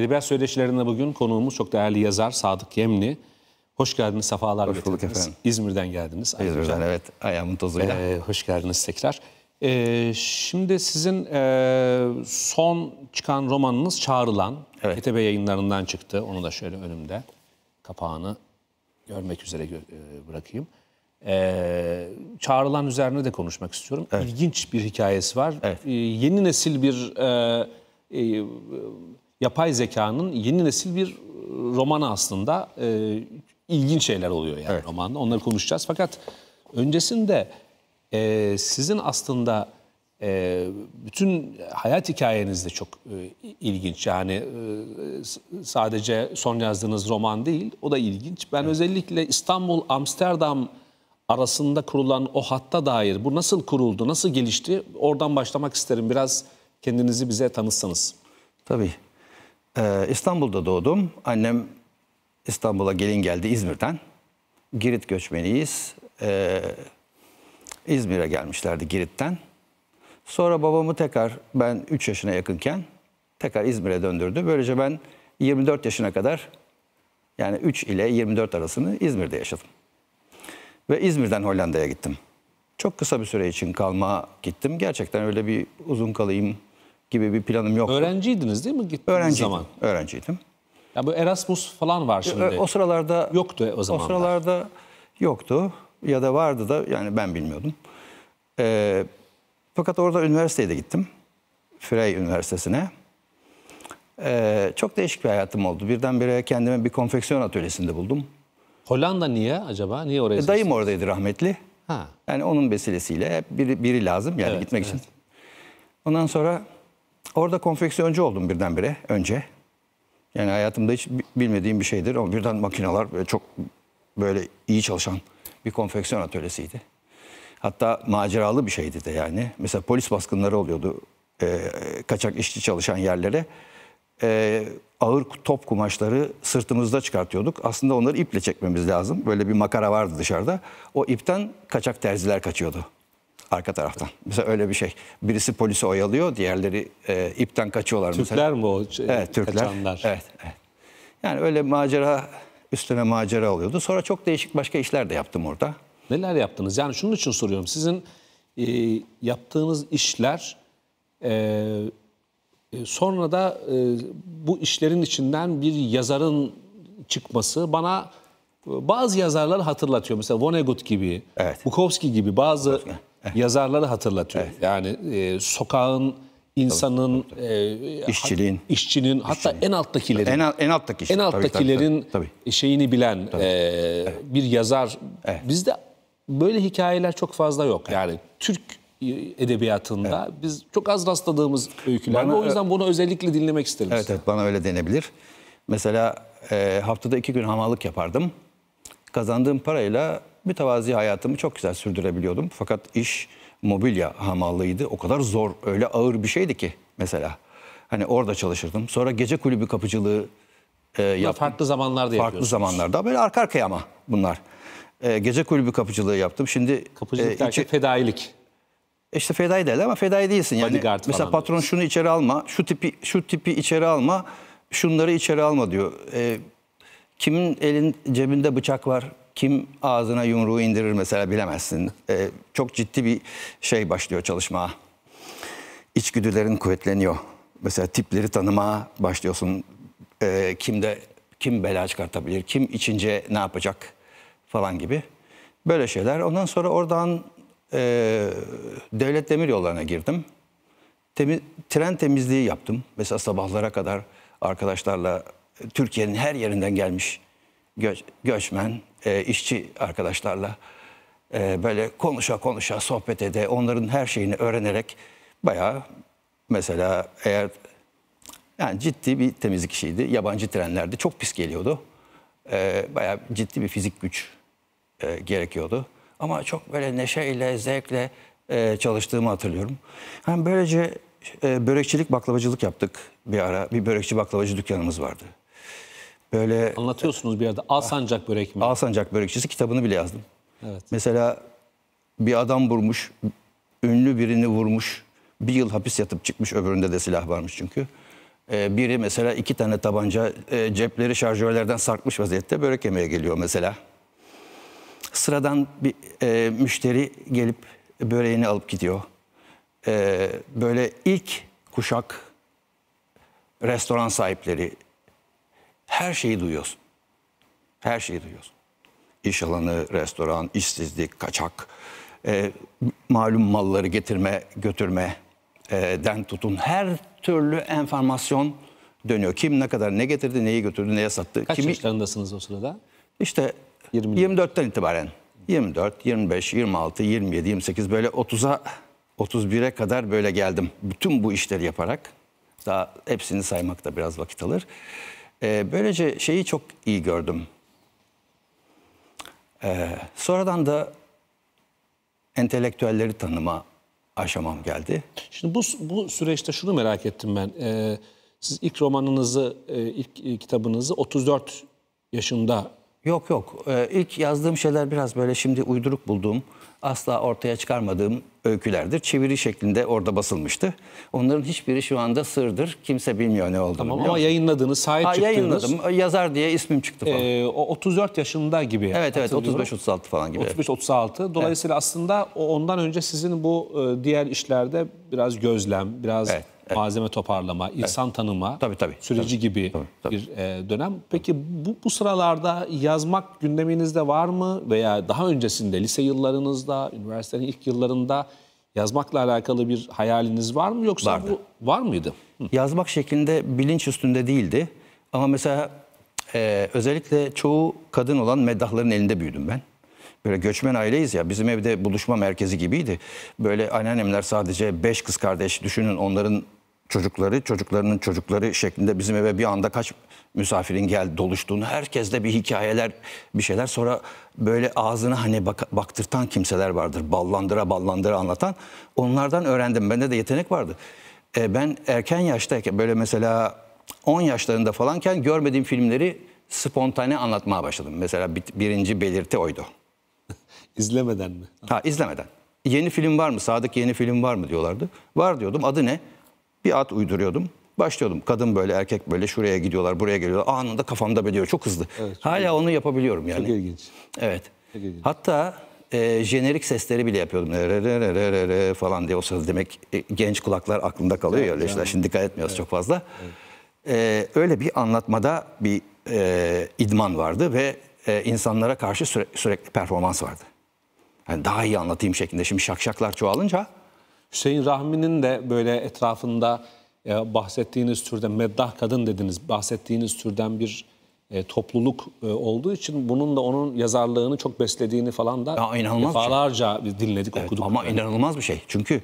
Edebiyat söyleşilerinde bugün konuğumuz çok değerli yazar Sadık Yemni. Hoş geldiniz, sefalar hoş getirdiniz. Efendim. İzmir'den geldiniz. İzmir'den evet, ayağımın tozuyla. Ee, hoş geldiniz tekrar. Ee, şimdi sizin e, son çıkan romanınız Çağrılan. Evet. KTB yayınlarından çıktı. Onu da şöyle önümde kapağını görmek üzere gö e, bırakayım. Ee, çağrılan üzerine de konuşmak istiyorum. Evet. İlginç bir hikayesi var. Evet. Ee, yeni nesil bir... E, e, yapay zekanın yeni nesil bir ıı, romanı aslında. E, ilginç şeyler oluyor yani evet. romanda. Onları konuşacağız. Fakat öncesinde e, sizin aslında e, bütün hayat hikayeniz de çok e, ilginç. Yani e, sadece son yazdığınız roman değil, o da ilginç. Ben evet. özellikle İstanbul, Amsterdam arasında kurulan o hatta dair bu nasıl kuruldu, nasıl gelişti? Oradan başlamak isterim. Biraz kendinizi bize tanıtsanız. Tabii. Ee, İstanbul'da doğdum. Annem İstanbul'a gelin geldi İzmir'den. Girit göçmeniyiz. Ee, İzmir'e gelmişlerdi Girit'ten. Sonra babamı tekrar ben 3 yaşına yakınken tekrar İzmir'e döndürdü. Böylece ben 24 yaşına kadar yani 3 ile 24 arasını İzmir'de yaşadım. Ve İzmir'den Hollanda'ya gittim. Çok kısa bir süre için kalma gittim. Gerçekten öyle bir uzun kalayım gibi bir planım yoktu. Öğrenciydiniz değil mi gittiğiniz öğrenciydim, zaman? Öğrenciydim. Ya bu Erasmus falan var ee, şimdi. O sıralarda yoktu o zaman. O sıralarda yoktu ya da vardı da yani ben bilmiyordum. Ee, fakat orada üniversiteye de gittim. Frey Üniversitesi'ne. Ee, çok değişik bir hayatım oldu. Birdenbire kendime bir konfeksiyon atölyesinde buldum. Hollanda niye acaba? Niye oraya? E, dayım oradaydı rahmetli. Ha. Yani onun vesilesiyle biri, biri lazım yani evet, gitmek evet. için. Ondan sonra Orada konfeksiyoncu oldum birdenbire önce. Yani hayatımda hiç bilmediğim bir şeydir ama birden makineler e, çok böyle iyi çalışan bir konfeksiyon atölyesiydi. Hatta maceralı bir şeydi de yani. Mesela polis baskınları oluyordu e, kaçak işçi çalışan yerlere. E, ağır top kumaşları sırtımızda çıkartıyorduk. Aslında onları iple çekmemiz lazım. Böyle bir makara vardı dışarıda. O ipten kaçak terziler kaçıyordu. Arka taraftan. Mesela öyle bir şey. Birisi polisi oyalıyor, diğerleri e, ipten kaçıyorlar. Türkler mesela. mi o e, evet, Türkler. kaçanlar? Evet, evet. Yani öyle macera üstüne macera oluyordu. Sonra çok değişik başka işler de yaptım orada. Neler yaptınız? Yani şunun için soruyorum. Sizin e, yaptığınız işler e, e sonra da e, bu işlerin içinden bir yazarın çıkması bana e, bazı yazarları hatırlatıyor. Mesela Vonnegut gibi, evet. Bukowski gibi bazı Bukowski yazarları hatırlatıyor. Evet. Yani e, sokağın insanın tabii, tabii. E, işçiliğin işçinin hatta en alttakilerin en, en alttaki en alttakilerin tabii, tabii, tabii. şeyini bilen tabii. E, evet. bir yazar evet. bizde böyle hikayeler çok fazla yok. Evet. Yani Türk e, edebiyatında evet. biz çok az rastladığımız öyküler. Bana, o yüzden bunu özellikle dinlemek isterim. Evet, evet bana öyle denebilir. Mesela e, haftada iki gün hamallık yapardım. Kazandığım parayla mütevazi hayatımı çok güzel sürdürebiliyordum. Fakat iş mobilya hamallığıydı. O kadar zor, öyle ağır bir şeydi ki mesela. Hani orada çalışırdım. Sonra gece kulübü kapıcılığı e, yaptım. Farklı zamanlarda Farklı zamanlarda. Böyle arka arkaya ama bunlar. E, gece kulübü kapıcılığı yaptım. Şimdi kapıcılık e, derken içi... fedailik. E, işte fedai değil ama fedai değilsin yani. Bodyguard mesela patron diyorsun. şunu içeri alma, şu tipi şu tipi içeri alma, şunları içeri alma diyor. E, kimin elin cebinde bıçak var? kim ağzına yumruğu indirir mesela bilemezsin. Ee, çok ciddi bir şey başlıyor çalışmaya. İçgüdülerin kuvvetleniyor. Mesela tipleri tanımaya başlıyorsun. Ee, kimde kim bela çıkartabilir, kim içince ne yapacak falan gibi. Böyle şeyler. Ondan sonra oradan e, devlet demir yollarına girdim. Temi, tren temizliği yaptım. Mesela sabahlara kadar arkadaşlarla Türkiye'nin her yerinden gelmiş göç, göçmen, e, işçi arkadaşlarla e, böyle konuşa konuşa sohbet ede onların her şeyini öğrenerek bayağı mesela eğer yani ciddi bir temizlik işiydi. Yabancı trenlerde çok pis geliyordu. E, bayağı ciddi bir fizik güç e, gerekiyordu. Ama çok böyle neşeyle, zevkle e, çalıştığımı hatırlıyorum. Yani böylece e, börekçilik, baklavacılık yaptık bir ara. Bir börekçi baklavacı dükkanımız vardı. Böyle Anlatıyorsunuz bir yerde. Asancak börek mi? Asancak börekçisi kitabını bile yazdım. Evet. Mesela bir adam vurmuş, ünlü birini vurmuş. Bir yıl hapis yatıp çıkmış öbüründe de silah varmış çünkü. Ee, biri mesela iki tane tabanca e, cepleri şarjörlerden sarkmış vaziyette börek yemeye geliyor mesela. Sıradan bir e, müşteri gelip böreğini alıp gidiyor. E, böyle ilk kuşak restoran sahipleri, her şeyi duyuyorsun. Her şeyi duyuyorsun. İş alanı, restoran, işsizlik, kaçak, e, malum malları getirme, götürme, e, den tutun. Her türlü enformasyon dönüyor. Kim ne kadar ne getirdi, neyi götürdü, neye sattı. Kaç Kimi... yaşlarındasınız o sırada? İşte 20. 24'ten itibaren. 24, 25, 26, 27, 28 böyle 30'a 31'e kadar böyle geldim. Bütün bu işleri yaparak daha hepsini saymakta biraz vakit alır. E, böylece şeyi çok iyi gördüm. E, sonradan da entelektüelleri tanıma aşamam geldi. Şimdi bu, bu süreçte şunu merak ettim ben. E, siz ilk romanınızı, e, ilk e, kitabınızı 34 yaşında... Yok yok. E, ilk yazdığım şeyler biraz böyle şimdi uyduruk bulduğum, asla ortaya çıkarmadığım öykülerdir. Çeviri şeklinde orada basılmıştı. Onların hiçbiri şu anda sırdır. Kimse bilmiyor ne oldu. Tamam, ama yayınladığınız, sahip ha, çıktığınız. Yayınladım. Yazar diye ismim çıktı falan. E, o 34 yaşında gibi. Evet evet 35-36 falan gibi. 35-36. Dolayısıyla evet. aslında ondan önce sizin bu e, diğer işlerde biraz gözlem, biraz... Evet malzeme toparlama, insan evet. tanıma tabii, tabii, süreci tabii, gibi tabii, tabii. bir e, dönem. Peki bu, bu sıralarda yazmak gündeminizde var mı? Veya daha öncesinde lise yıllarınızda, üniversitenin ilk yıllarında yazmakla alakalı bir hayaliniz var mı? Yoksa Vardı. bu var mıydı? Hı. Yazmak şeklinde bilinç üstünde değildi. Ama mesela e, özellikle çoğu kadın olan meddahların elinde büyüdüm ben böyle göçmen aileyiz ya bizim evde buluşma merkezi gibiydi. Böyle anneannemler sadece beş kız kardeş düşünün onların çocukları, çocuklarının çocukları şeklinde bizim eve bir anda kaç misafirin gel doluştuğunu herkes de bir hikayeler bir şeyler sonra böyle ağzına hani bak, baktırtan kimseler vardır ballandıra ballandıra anlatan onlardan öğrendim bende de yetenek vardı e, ben erken yaştayken böyle mesela 10 yaşlarında falanken görmediğim filmleri spontane anlatmaya başladım mesela birinci belirti oydu İzlemeden mi? Ha izlemeden. Yeni film var mı? Sadık yeni film var mı diyorlardı. Var diyordum. Adı ne? bir ad uyduruyordum. Başlıyordum. Kadın böyle, erkek böyle, şuraya gidiyorlar, buraya geliyorlar. Anında kafamda beliyor. Çok hızlı. Evet, Hala ilginç. onu yapabiliyorum yani. Çok ilginç. Evet. Çok ilginç. Hatta e, jenerik sesleri bile yapıyordum. Re, re, re, re, re, falan diye o sırada demek e, genç kulaklar aklında kalıyor evet, ya öyle yani. Şimdi dikkat etmiyoruz evet. çok fazla. Evet. E, öyle bir anlatmada bir e, idman vardı ve e, insanlara karşı süre, sürekli performans vardı. Yani daha iyi anlatayım şeklinde. Şimdi şakşaklar çoğalınca Hüseyin Rahmi'nin de böyle etrafında e, bahsettiğiniz türden meddah kadın dediniz. Bahsettiğiniz türden bir e, topluluk e, olduğu için bunun da onun yazarlığını çok beslediğini falan da inanılmaz şey. defalarca şey. dinledik, evet, okuduk. Ama yani. inanılmaz bir şey. Çünkü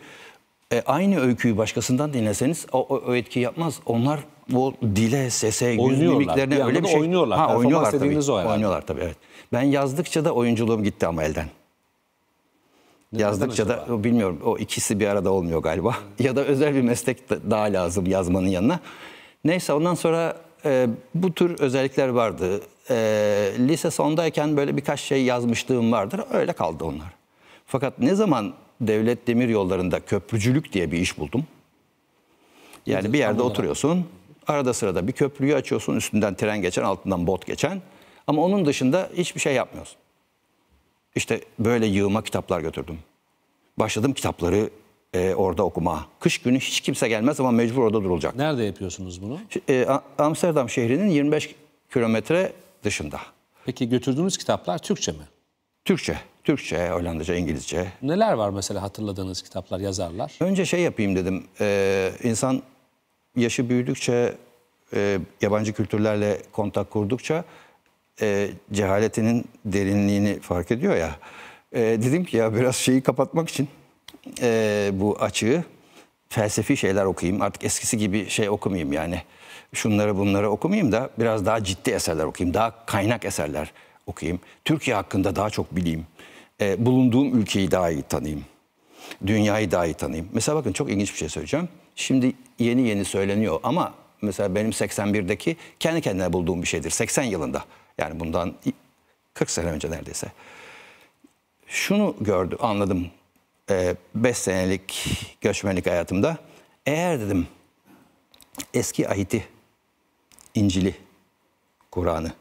e, aynı öyküyü başkasından dinleseniz o, o, o etki yapmaz. Onlar bu dile, sese, yüz mimiklerine öyle bir şey. Oynuyorlar. Ha, oynuyorlar tabii. O oynuyorlar tabii evet. Ben yazdıkça da oyunculuğum gitti ama elden. Neden Yazdıkça acaba? da bilmiyorum o ikisi bir arada olmuyor galiba. ya da özel bir meslek daha lazım yazmanın yanına. Neyse ondan sonra e, bu tür özellikler vardı. E, lise sondayken böyle birkaç şey yazmışlığım vardır. Öyle kaldı onlar. Fakat ne zaman devlet demir yollarında köprücülük diye bir iş buldum. Yani bir yerde oturuyorsun. Arada sırada bir köprüyü açıyorsun. Üstünden tren geçen, altından bot geçen. Ama onun dışında hiçbir şey yapmıyorsun. İşte böyle yığıma kitaplar götürdüm. Başladım kitapları e, orada okuma. Kış günü hiç kimse gelmez ama mecbur orada durulacak. Nerede yapıyorsunuz bunu? E, Amsterdam şehrinin 25 kilometre dışında. Peki götürdüğünüz kitaplar Türkçe mi? Türkçe, Türkçe, Hollandaca, İngilizce. Neler var mesela hatırladığınız kitaplar, yazarlar? Önce şey yapayım dedim. E, insan yaşı büyüdükçe, e, yabancı kültürlerle kontak kurdukça e, cehaletinin derinliğini fark ediyor ya. E, dedim ki ya biraz şeyi kapatmak için e, bu açığı felsefi şeyler okuyayım. Artık eskisi gibi şey okumayayım yani. Şunları bunları okumayayım da biraz daha ciddi eserler okuyayım. Daha kaynak eserler okuyayım. Türkiye hakkında daha çok bileyim. E, bulunduğum ülkeyi daha iyi tanıyayım. Dünyayı daha iyi tanıyayım. Mesela bakın çok ilginç bir şey söyleyeceğim. Şimdi yeni yeni söyleniyor ama mesela benim 81'deki kendi kendine bulduğum bir şeydir. 80 yılında. Yani bundan 40 sene önce neredeyse. Şunu gördüm, anladım. 5 ee, senelik göçmenlik hayatımda. Eğer dedim eski ahiti, İncil'i, Kur'an'ı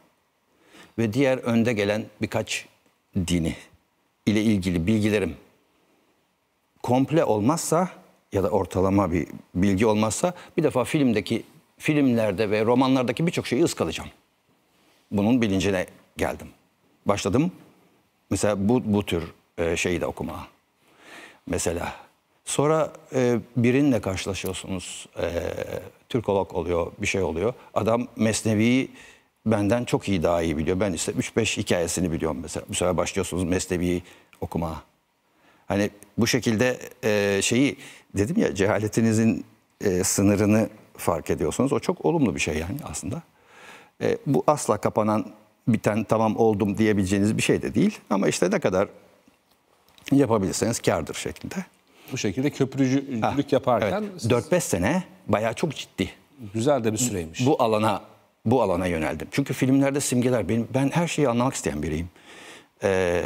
ve diğer önde gelen birkaç dini ile ilgili bilgilerim komple olmazsa ya da ortalama bir bilgi olmazsa bir defa filmdeki filmlerde ve romanlardaki birçok şeyi ıskalayacağım bunun bilincine geldim. Başladım mesela bu, bu tür e, şeyi de okuma. Mesela sonra e, birinle karşılaşıyorsunuz. E, Türkolog oluyor, bir şey oluyor. Adam Mesnevi'yi benden çok iyi daha iyi biliyor. Ben işte 3-5 hikayesini biliyorum mesela. Bu sefer başlıyorsunuz Mesnevi'yi okuma. Hani bu şekilde e, şeyi dedim ya cehaletinizin sınırını fark ediyorsunuz. O çok olumlu bir şey yani aslında. E, bu asla kapanan biten tamam oldum diyebileceğiniz bir şey de değil. Ama işte ne kadar yapabilirseniz kardır şeklinde. Bu şekilde köprücülük ha, yaparken... Evet, siz... 4-5 sene bayağı çok ciddi. Güzel de bir süreymiş. Bu alana bu alana yöneldim. Çünkü filmlerde simgeler benim ben her şeyi anlamak isteyen biriyim. Ee,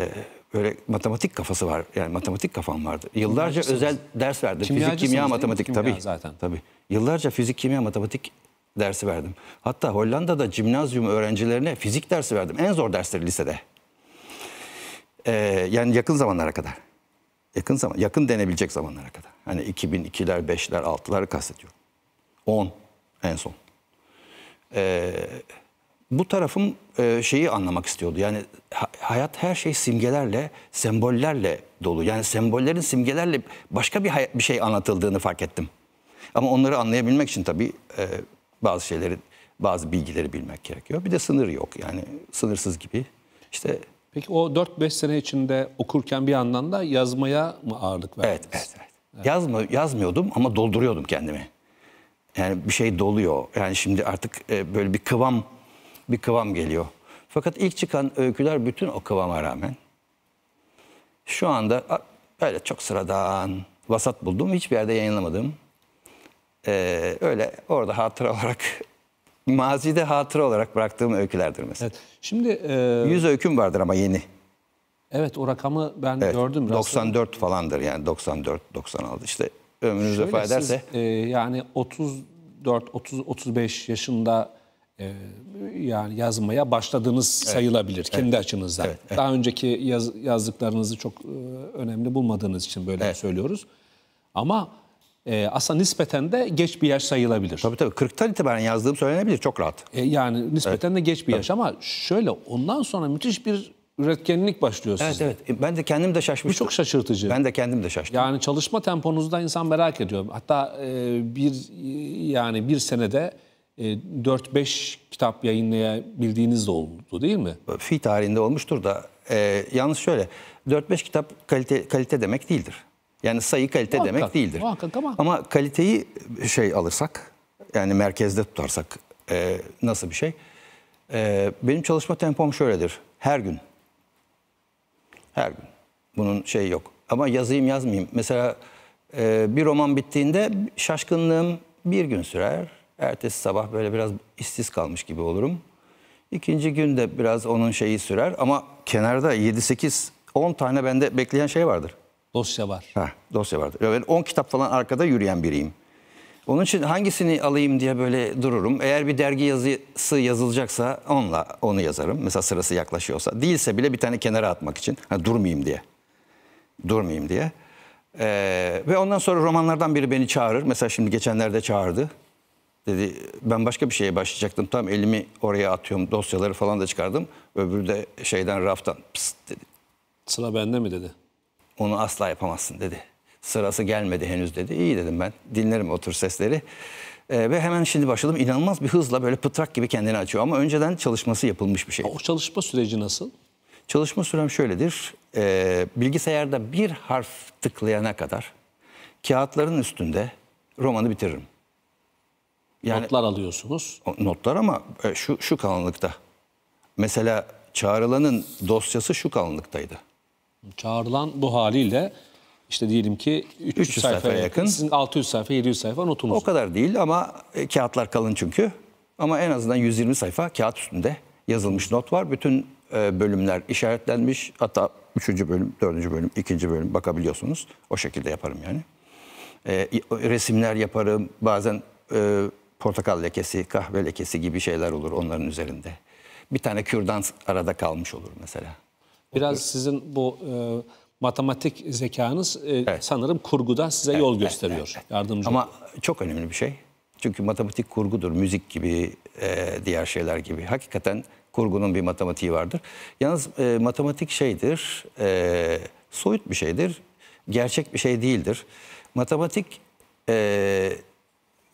böyle matematik kafası var. Yani matematik kafam vardı. Yıllarca özel ders verdim. Fizik, kimya, matematik kimya tabii. Zaten. Tabii. Yıllarca fizik, kimya, matematik dersi verdim. Hatta Hollanda'da cimnazyum öğrencilerine fizik dersi verdim. En zor dersleri lisede. Ee, yani yakın zamanlara kadar. Yakın zaman, yakın denebilecek zamanlara kadar. Hani 2002'ler, 5'ler, 6'ları kastediyorum. 10 en son. Ee, bu tarafım e, şeyi anlamak istiyordu. Yani ha, hayat her şey simgelerle, sembollerle dolu. Yani sembollerin simgelerle başka bir, bir şey anlatıldığını fark ettim. Ama onları anlayabilmek için tabii e, bazı şeyleri, bazı bilgileri bilmek gerekiyor. Bir de sınır yok yani sınırsız gibi. İşte Peki o 4-5 sene içinde okurken bir yandan da yazmaya mı ağırlık verdiniz? Evet, evet, evet. evet. Yazma, yazmıyordum ama dolduruyordum kendimi. Yani bir şey doluyor. Yani şimdi artık e, böyle bir kıvam bir kıvam geliyor. Fakat ilk çıkan öyküler bütün o kıvama rağmen şu anda böyle çok sıradan, vasat buldum hiçbir yerde yayınlamadım. Ee, öyle orada hatıra olarak mazide hatıra olarak bıraktığım öykülerdir mesela. Evet. Şimdi e... 100 öyküm vardır ama yeni. Evet o rakamı ben evet, gördüm. 94 Rastlamadım. falandır yani 94 96 işte ömrünüz Şöyle vefa ederse. e, yani 34 30 35 yaşında e, yani yazmaya başladığınız evet. sayılabilir evet. kendi açınızdan. Evet, evet. Daha önceki yaz, yazdıklarınızı çok e, önemli bulmadığınız için böyle evet. söylüyoruz. Ama e, aslında nispeten de geç bir yaş sayılabilir. Tabii tabii 40'tan itibaren yazdığım söylenebilir çok rahat. E, yani nispeten evet. de geç bir yaş tabii. ama şöyle ondan sonra müthiş bir üretkenlik başlıyor evet, sizde. Evet evet ben de kendim de şaşmıştım. Bu çok şaşırtıcı. Ben de kendim de şaştım. Yani çalışma temponuzda insan merak ediyor. Hatta e, bir yani bir senede e, 4-5 kitap yayınlayabildiğiniz de oldu değil mi? E, fi tarihinde olmuştur da e, yalnız şöyle 4-5 kitap kalite, kalite demek değildir. Yani sayı kalite muhakkak, demek değildir. Muhakkak ama. ama kaliteyi şey alırsak yani merkezde tutarsak e, nasıl bir şey? E, benim çalışma tempom şöyledir. Her gün. Her gün. Bunun şeyi yok. Ama yazayım yazmayayım. Mesela e, bir roman bittiğinde şaşkınlığım bir gün sürer. Ertesi sabah böyle biraz işsiz kalmış gibi olurum. İkinci gün de biraz onun şeyi sürer ama kenarda 7-8-10 tane bende bekleyen şey vardır. Dosya var. Ha, dosya var. Yani 10 kitap falan arkada yürüyen biriyim. Onun için hangisini alayım diye böyle dururum. Eğer bir dergi yazısı yazılacaksa onunla onu yazarım. Mesela sırası yaklaşıyorsa. Değilse bile bir tane kenara atmak için. Ha, durmayayım diye. Durmayayım diye. Ee, ve ondan sonra romanlardan biri beni çağırır. Mesela şimdi geçenlerde çağırdı. Dedi ben başka bir şeye başlayacaktım. Tam elimi oraya atıyorum. Dosyaları falan da çıkardım. Öbürü de şeyden raftan pıst dedi. Sıra bende mi dedi? Onu asla yapamazsın dedi. Sırası gelmedi henüz dedi. İyi dedim ben. Dinlerim otur sesleri. Ee, ve hemen şimdi başladım. inanılmaz bir hızla böyle pıtrak gibi kendini açıyor. Ama önceden çalışması yapılmış bir şey. O çalışma süreci nasıl? Çalışma sürem şöyledir. Ee, bilgisayarda bir harf tıklayana kadar kağıtların üstünde romanı bitiririm. Yani, notlar alıyorsunuz. Notlar ama e, şu, şu kalınlıkta. Mesela çağrılanın dosyası şu kalınlıktaydı. Çağrılan bu haliyle işte diyelim ki 300, 300 sayfaya, sayfaya yakın. Sizin 600 sayfa, 700 sayfa notunuz. O kadar değil ama e, kağıtlar kalın çünkü. Ama en azından 120 sayfa kağıt üstünde yazılmış not var. Bütün e, bölümler işaretlenmiş. Hatta 3. bölüm, 4. bölüm, 2. bölüm bakabiliyorsunuz. O şekilde yaparım yani. E, resimler yaparım. Bazen e, portakal lekesi, kahve lekesi gibi şeyler olur onların üzerinde. Bir tane kürdan arada kalmış olur mesela. Biraz Otur. sizin bu e, matematik zekanız e, evet. sanırım kurguda size evet, yol gösteriyor. Evet, evet. Yardımcı. Ama çok önemli bir şey. Çünkü matematik kurgudur. Müzik gibi, e, diğer şeyler gibi. Hakikaten kurgunun bir matematiği vardır. Yalnız e, matematik şeydir, e, soyut bir şeydir. Gerçek bir şey değildir. Matematik e,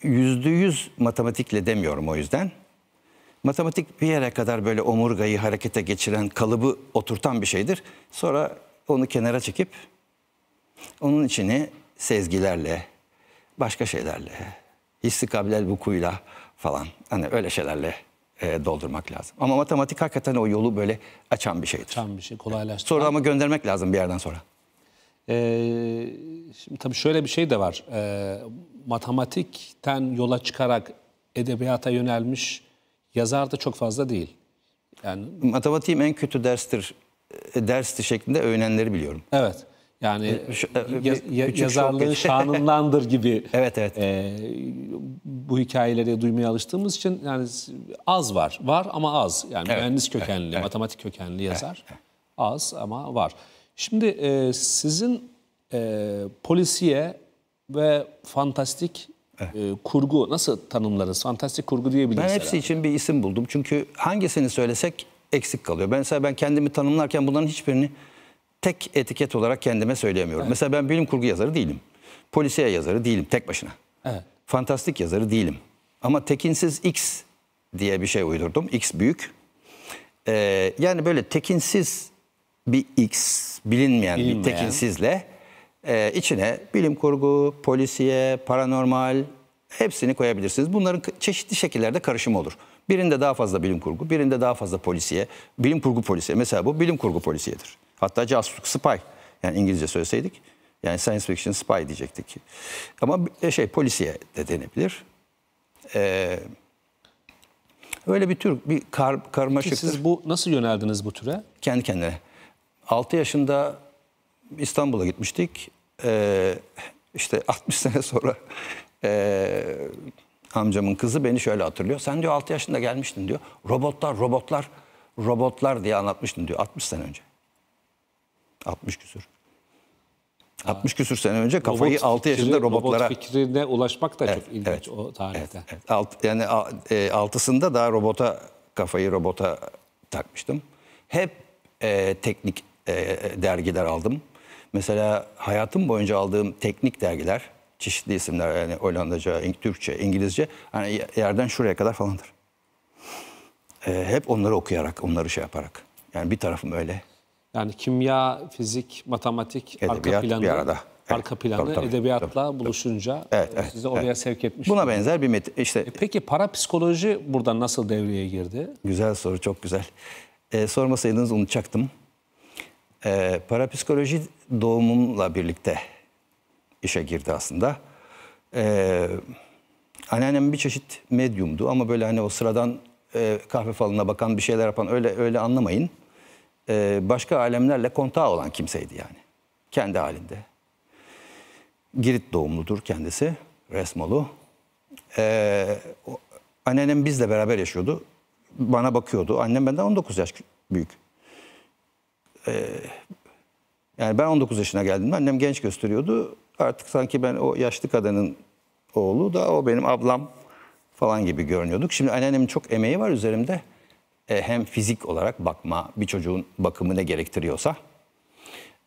yüzde yüz matematikle demiyorum o yüzden. Matematik bir yere kadar böyle omurgayı harekete geçiren, kalıbı oturtan bir şeydir. Sonra onu kenara çekip onun içini sezgilerle, başka şeylerle, hissi kabilel vukuyla falan hani öyle şeylerle e, doldurmak lazım. Ama matematik hakikaten o yolu böyle açan bir şeydir. Açan bir şey, kolaylaştıran. Sonra ama göndermek lazım bir yerden sonra. Ee, şimdi tabii şöyle bir şey de var. Ee, matematikten yola çıkarak edebiyata yönelmiş Yazar da çok fazla değil. Yani matematiğim en kötü derstir e, dersti şeklinde öğrenenleri biliyorum. Evet. Yani e, Şu, e, ya, ya, şanındandır gibi. evet evet. E, bu hikayeleri duymaya alıştığımız için yani az var. Var ama az. Yani evet, mühendis kökenli, evet, matematik kökenli yazar az ama var. Şimdi e, sizin e, polisiye ve fantastik Evet. Ee, kurgu nasıl tanımlarız? Fantastik kurgu diyebiliriz. Ben hepsi herhalde. için bir isim buldum. Çünkü hangisini söylesek eksik kalıyor. Ben mesela ben kendimi tanımlarken bunların hiçbirini tek etiket olarak kendime söyleyemiyorum. Evet. Mesela ben bilim kurgu yazarı değilim. Polisiye yazarı değilim tek başına. Evet. Fantastik yazarı değilim. Ama tekinsiz X diye bir şey uydurdum. X büyük. Ee, yani böyle tekinsiz bir X, bilinmeyen, bilinmeyen. bir tekinsizle e, içine bilim kurgu, polisiye, paranormal hepsini koyabilirsiniz. Bunların çeşitli şekillerde karışım olur. Birinde daha fazla bilim kurgu, birinde daha fazla polisiye. Bilim kurgu polisiye mesela bu bilim kurgu polisiyedir. Hatta casusluk spy. Yani İngilizce söyleseydik yani science fiction spy diyecektik. Ama e, şey polisiye de denebilir. Ee, öyle bir tür bir kar, karmaşıktır. siz bu nasıl yöneldiniz bu türe? Kendi kendine. 6 yaşında İstanbul'a gitmiştik e, işte 60 sene sonra e, amcamın kızı beni şöyle hatırlıyor. Sen diyor 6 yaşında gelmiştin diyor. Robotlar, robotlar, robotlar diye anlatmıştın diyor 60 sene önce. 60 küsür. 60 küsür sene önce kafayı robot 6 yaşında fikri, robotlara... Robot fikrine ulaşmak da evet, çok ilginç evet, o tarihte. Evet, evet. Alt, yani e, altısında daha robota kafayı robota takmıştım. Hep e, teknik e, dergiler aldım. Mesela hayatım boyunca aldığım teknik dergiler, çeşitli isimler yani Hollandaca, Türkçe, İngilizce hani yerden şuraya kadar falandır. Ee, hep onları okuyarak, onları şey yaparak. Yani bir tarafım öyle. Yani kimya, fizik, matematik Edebiyat arka planı. bir arada. Evet, arka planı tabii, tabii, edebiyatla tabii, buluşunca evet, evet, sizi oraya evet. sevk etmiş. Buna benzer bir metin. Işte, e peki parapsikoloji burada nasıl devreye girdi? Güzel soru, çok güzel. E, ee, sormasaydınız unutacaktım. E, parapsikoloji doğumumla birlikte işe girdi aslında. E, ee, anneannem bir çeşit medyumdu ama böyle hani o sıradan e, kahve falına bakan bir şeyler yapan öyle öyle anlamayın. E, başka alemlerle kontağı olan kimseydi yani. Kendi halinde. Girit doğumludur kendisi. Resmolu. E, anneannem bizle beraber yaşıyordu. Bana bakıyordu. Annem benden 19 yaş büyük e, yani ben 19 yaşına geldiğimde annem genç gösteriyordu. Artık sanki ben o yaşlı kadının oğlu da o benim ablam falan gibi görünüyorduk. Şimdi anneannemin çok emeği var üzerimde. E, hem fizik olarak bakma, bir çocuğun bakımı ne gerektiriyorsa.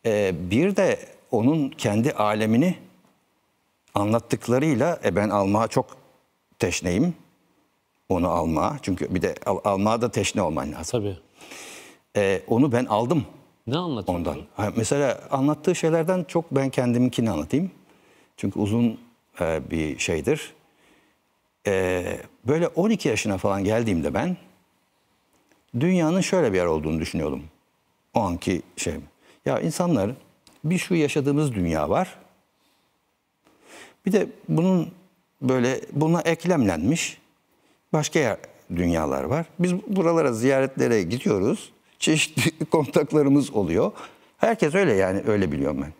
E, bir de onun kendi alemini anlattıklarıyla e, ben almaya çok teşneyim. Onu almaya. Çünkü bir de al, almaya da teşne olman lazım. Tabii. E, onu ben aldım. Ne anlatıyor? Ondan. mesela anlattığı şeylerden çok ben kendiminkini anlatayım. Çünkü uzun e, bir şeydir. E, böyle 12 yaşına falan geldiğimde ben dünyanın şöyle bir yer olduğunu düşünüyordum. O anki şey. Ya insanlar bir şu yaşadığımız dünya var. Bir de bunun böyle buna eklemlenmiş başka yer, dünyalar var. Biz buralara ziyaretlere gidiyoruz çeşitli kontaklarımız oluyor. Herkes öyle yani öyle biliyorum ben.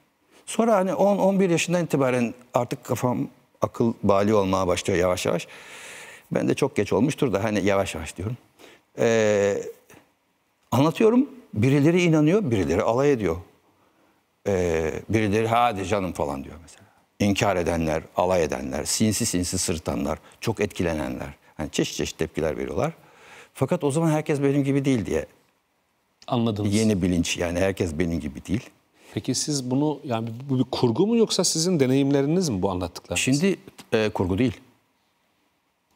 Sonra hani 10-11 yaşından itibaren artık kafam akıl bali olmaya başlıyor yavaş yavaş. Ben de çok geç olmuştur da hani yavaş yavaş diyorum. Ee, anlatıyorum birileri inanıyor birileri alay ediyor. Ee, birileri hadi canım falan diyor mesela. İnkar edenler, alay edenler, sinsi sinsi sırtanlar, çok etkilenenler. Hani çeşit çeşit tepkiler veriyorlar. Fakat o zaman herkes benim gibi değil diye anladınız? Yeni bilinç yani herkes benim gibi değil. Peki siz bunu yani bu bir kurgu mu yoksa sizin deneyimleriniz mi bu anlattıklarınız? Şimdi e, kurgu değil.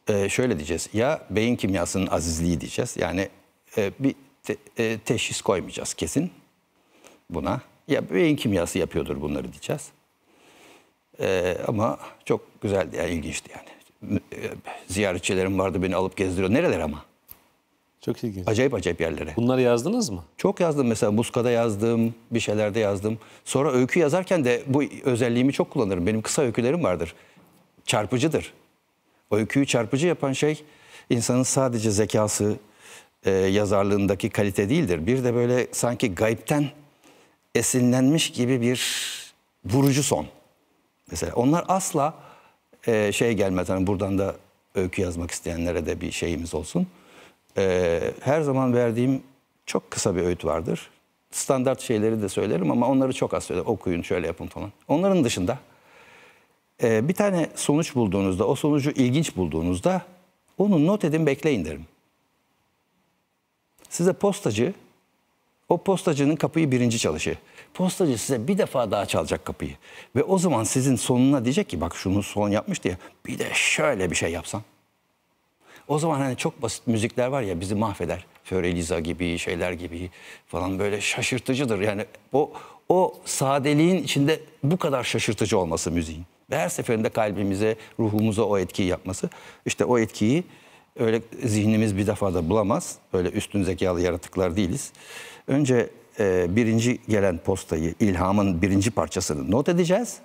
E, şöyle diyeceğiz ya beyin kimyasının azizliği diyeceğiz. Yani e, bir te, e, teşhis koymayacağız kesin buna. Ya beyin kimyası yapıyordur bunları diyeceğiz. E, ama çok güzeldi yani ilginçti yani. E, ziyaretçilerim vardı beni alıp gezdiriyor. Nereler ama? Çok ilginç. Acayip acayip yerlere. Bunları yazdınız mı? Çok yazdım mesela muskada yazdım, bir şeylerde yazdım. Sonra öykü yazarken de bu özelliğimi çok kullanırım. Benim kısa öykülerim vardır. Çarpıcıdır. Öyküyü çarpıcı yapan şey insanın sadece zekası, e, yazarlığındaki kalite değildir. Bir de böyle sanki gayipten esinlenmiş gibi bir vurucu son. Mesela onlar asla e, şey gelmez. Hani buradan da öykü yazmak isteyenlere de bir şeyimiz olsun e, her zaman verdiğim çok kısa bir öğüt vardır. Standart şeyleri de söylerim ama onları çok az söylerim. Okuyun şöyle yapın falan. Onların dışında e, bir tane sonuç bulduğunuzda, o sonucu ilginç bulduğunuzda onu not edin bekleyin derim. Size postacı, o postacının kapıyı birinci çalışı. Postacı size bir defa daha çalacak kapıyı. Ve o zaman sizin sonuna diyecek ki bak şunu son yapmış diye bir de şöyle bir şey yapsan. O zaman hani çok basit müzikler var ya bizi mahveder. Föreliza gibi şeyler gibi falan böyle şaşırtıcıdır. Yani o, o sadeliğin içinde bu kadar şaşırtıcı olması müziğin. Ve her seferinde kalbimize, ruhumuza o etkiyi yapması. işte o etkiyi öyle zihnimiz bir defada bulamaz. Öyle üstün zekalı yaratıklar değiliz. Önce e, birinci gelen postayı, ilhamın birinci parçasını not edeceğiz.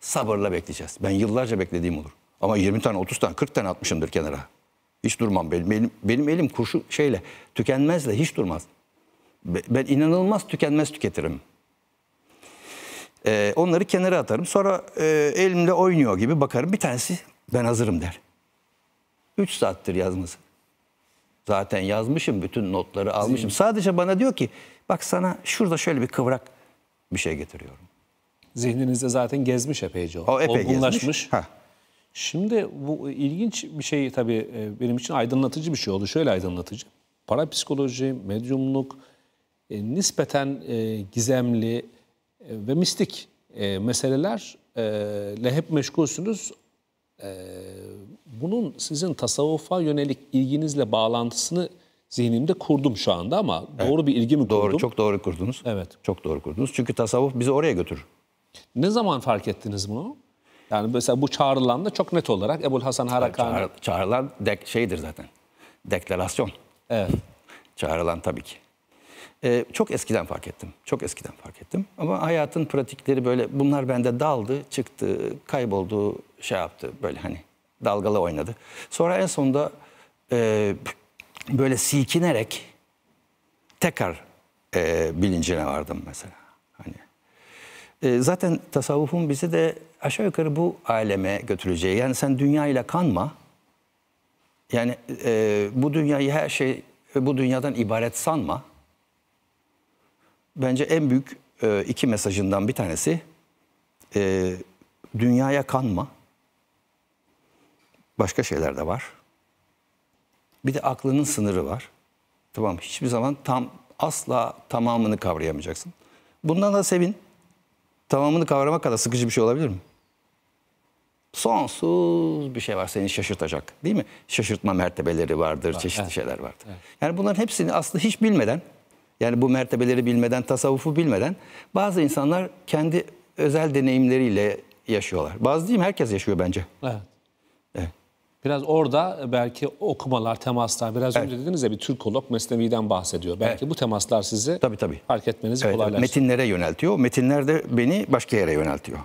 Sabırla bekleyeceğiz. Ben yıllarca beklediğim olur. Ama 20 tane, 30 tane, 40 tane atmışımdır kenara. Hiç durmam benim elim, benim elim kurşu şeyle tükenmezle hiç durmaz. Ben inanılmaz tükenmez tüketirim. Ee, onları kenara atarım. Sonra e, elimle oynuyor gibi bakarım. Bir tanesi ben hazırım der. Üç saattir yazması. Zaten yazmışım, bütün notları almışım. Zihni. Sadece bana diyor ki, bak sana şurada şöyle bir kıvrak bir şey getiriyorum. Zihninizde zaten gezmiş epeyce o. O epey gezmiş. Ha. Şimdi bu ilginç bir şey tabii e, benim için aydınlatıcı bir şey oldu. Şöyle aydınlatıcı. Parapsikoloji, medyumluk, e, nispeten e, gizemli e, ve mistik e, meselelerle e, hep meşgulsünüz. E, bunun sizin tasavvufa yönelik ilginizle bağlantısını zihnimde kurdum şu anda ama doğru bir ilgi mi kurdum? Doğru, çok doğru kurdunuz. Evet. Çok doğru kurdunuz. Çünkü tasavvuf bizi oraya götürür. Ne zaman fark ettiniz bunu? Yani mesela bu çağrılan da çok net olarak Ebul Hasan Harakani. Çağrı, çağrılan dek, şeydir zaten. Deklarasyon. Evet. çağrılan tabii ki. Ee, çok eskiden fark ettim. Çok eskiden fark ettim. Ama hayatın pratikleri böyle bunlar bende daldı, çıktı, kayboldu, şey yaptı böyle hani dalgalı oynadı. Sonra en sonunda e, böyle silkinerek tekrar e, bilincine vardım mesela. Ee, zaten tasavvufun bizi de aşağı yukarı bu aleme götüreceği. Yani sen dünya ile kanma. Yani e, bu dünyayı her şey bu dünyadan ibaret sanma. Bence en büyük e, iki mesajından bir tanesi e, dünyaya kanma. Başka şeyler de var. Bir de aklının sınırı var. Tamam hiçbir zaman tam asla tamamını kavrayamayacaksın. Bundan da sevin tamamını kavramak kadar sıkıcı bir şey olabilir mi? Sonsuz bir şey var seni şaşırtacak değil mi? Şaşırtma mertebeleri vardır, var, çeşitli evet. şeyler vardır. Evet. Yani bunların hepsini aslında hiç bilmeden, yani bu mertebeleri bilmeden, tasavvufu bilmeden bazı insanlar kendi özel deneyimleriyle yaşıyorlar. Bazı diyeyim herkes yaşıyor bence. Evet. Biraz orada belki okumalar, temaslar, biraz evet. önce dediniz ya bir Türkolog Mesnevi'den bahsediyor. Belki evet. bu temaslar sizi tabii, tabii. fark etmenizi evet, kolaylaştırıyor. Metinlere yöneltiyor, metinler de beni başka yere yöneltiyor.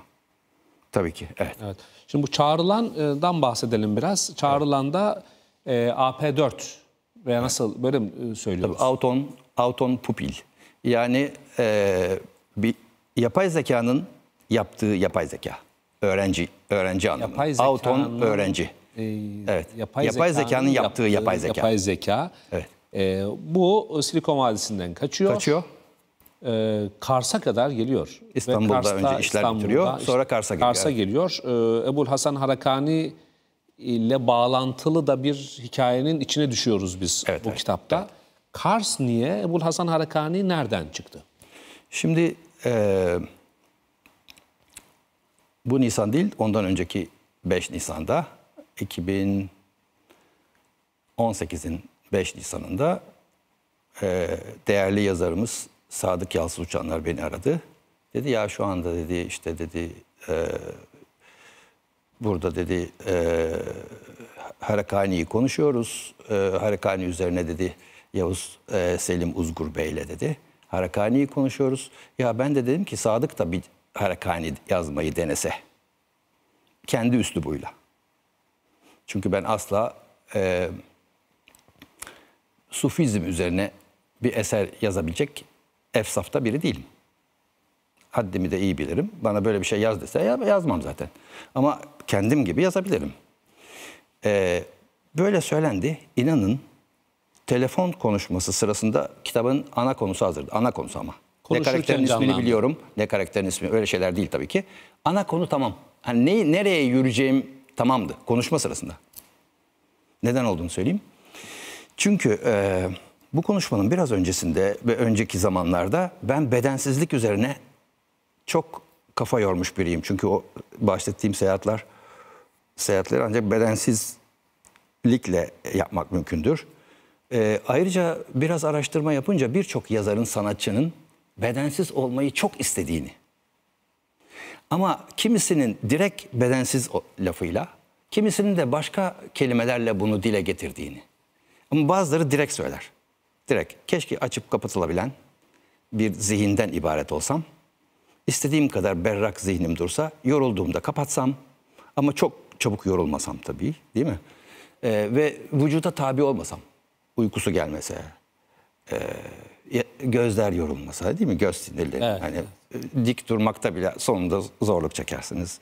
Tabii ki, evet. evet. Şimdi bu çağrılandan bahsedelim biraz. Çağrılanda e, evet. AP4 veya nasıl evet. böyle mi e, söylüyoruz? Tabii, Auton, Auton Pupil. Yani e, bir yapay zekanın yaptığı yapay zeka. Öğrenci, öğrenci anlamı. Yapay zekanın... Auton öğrenci. Ee, evet. yapay, yapay zekanın, yaptığı, yapay zeka. Yapay zeka. Evet. E, bu Silikon Vadisi'nden kaçıyor. Kaçıyor. E, Kars'a kadar geliyor. İstanbul'da Kars'ta, önce işler İstanbul'da, bitiriyor, sonra Kars'a geliyor. Kars'a geliyor. E, Ebul Hasan Harakani ile bağlantılı da bir hikayenin içine düşüyoruz biz evet, bu evet, kitapta. Evet. Kars niye? Ebul Hasan Harakani nereden çıktı? Şimdi e, bu Nisan değil, ondan önceki 5 Nisan'da 2018'in 5 Nisan'ında e, değerli yazarımız Sadık Yalsız Uçanlar beni aradı. Dedi ya şu anda dedi işte dedi e, burada dedi e, Harakani'yi konuşuyoruz. E, Harakani üzerine dedi Yavuz e, Selim Uzgur Bey'le dedi. Harakani'yi konuşuyoruz. Ya ben de dedim ki Sadık da bir Harakani yazmayı denese. Kendi üslubuyla. Çünkü ben asla e, Sufizm üzerine bir eser yazabilecek efsafta biri değilim. Haddimi de iyi bilirim. Bana böyle bir şey yaz dese yazmam zaten. Ama kendim gibi yazabilirim. Ee, böyle söylendi. İnanın telefon konuşması sırasında kitabın ana konusu hazırdı. Ana konusu ama. Ne karakterin ismini anladım. biliyorum. Ne karakterin ismi öyle şeyler değil tabii ki. Ana konu tamam. Hani ne, nereye yürüyeceğim tamamdı konuşma sırasında. Neden olduğunu söyleyeyim. Çünkü e, bu konuşmanın biraz öncesinde ve önceki zamanlarda ben bedensizlik üzerine çok kafa yormuş biriyim. Çünkü o bahsettiğim seyahatler seyahatler ancak bedensizlikle yapmak mümkündür. E, ayrıca biraz araştırma yapınca birçok yazarın, sanatçının bedensiz olmayı çok istediğini ama kimisinin direkt bedensiz lafıyla, kimisinin de başka kelimelerle bunu dile getirdiğini. Ama bazıları direkt söyler. Direkt. Keşke açıp kapatılabilen bir zihinden ibaret olsam. İstediğim kadar berrak zihnim dursa, yorulduğumda kapatsam ama çok çabuk yorulmasam tabii değil mi? Ee, ve vücuda tabi olmasam, uykusu gelmese, e, gözler yorulmasa değil mi? Göz sinirleri. Evet, hani dik durmakta bile sonunda zorluk çekersiniz.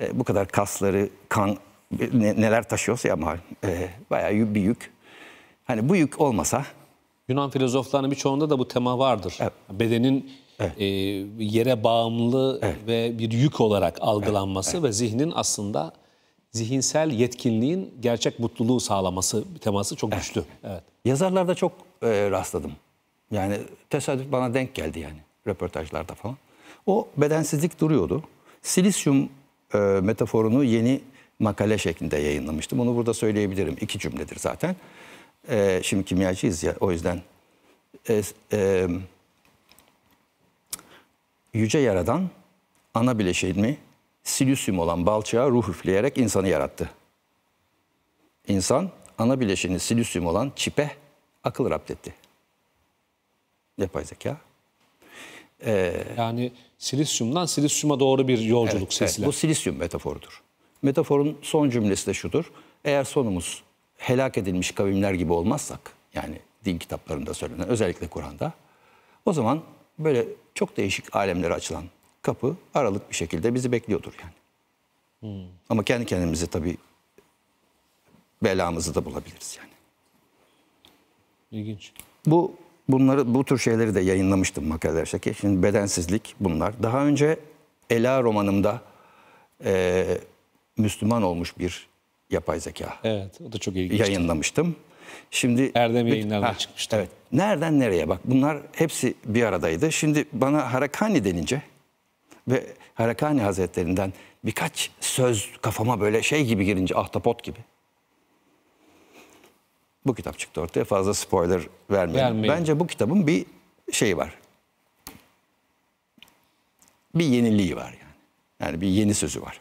E, bu kadar kasları, kan ne, neler taşıyorsa ya malum e, bayağı bir yük. Hani bu yük olmasa... Yunan filozoflarının birçoğunda da bu tema vardır. Evet. Bedenin evet. E, yere bağımlı evet. ve bir yük olarak algılanması evet. ve zihnin aslında zihinsel yetkinliğin gerçek mutluluğu sağlaması teması çok evet. güçlü. Evet. Yazarlarda çok e, rastladım. Yani tesadüf bana denk geldi yani röportajlarda falan. O bedensizlik duruyordu. Silisyum e, metaforunu yeni makale şeklinde yayınlamıştım. Onu burada söyleyebilirim. İki cümledir zaten. E, şimdi kimyacıyız ya o yüzden. E, e, yüce Yaradan ana bileşimi silisyum olan balçığa ruh üfleyerek insanı yarattı. İnsan ana bileşeni silisyum olan çipe akıl rapt etti. Yapay zeka ee, yani silisyumdan silisyuma doğru bir yolculuk evet, silsile. Evet, bu silisyum metaforudur. Metaforun son cümlesi de şudur. Eğer sonumuz helak edilmiş kavimler gibi olmazsak, yani din kitaplarında söylenen özellikle Kur'an'da, o zaman böyle çok değişik alemlere açılan kapı aralık bir şekilde bizi bekliyordur yani. Hmm. Ama kendi kendimizi tabii belamızı da bulabiliriz yani. İlginç. Bu Bunları bu tür şeyleri de yayınlamıştım makaleler Şimdi bedensizlik bunlar. Daha önce Ela romanımda e, Müslüman olmuş bir yapay zeka. Evet, o da çok ilginç. Yayınlamıştım. Şimdi Erdem yayınlarına ha, çıkmıştı. Evet. Nereden nereye bak bunlar hepsi bir aradaydı. Şimdi bana Harakani denince ve Harakani Hazretlerinden birkaç söz kafama böyle şey gibi girince ahtapot gibi. Bu kitap çıktı ortaya. Fazla spoiler vermeyelim. Bence bu kitabın bir şeyi var. Bir yeniliği var yani. Yani bir yeni sözü var.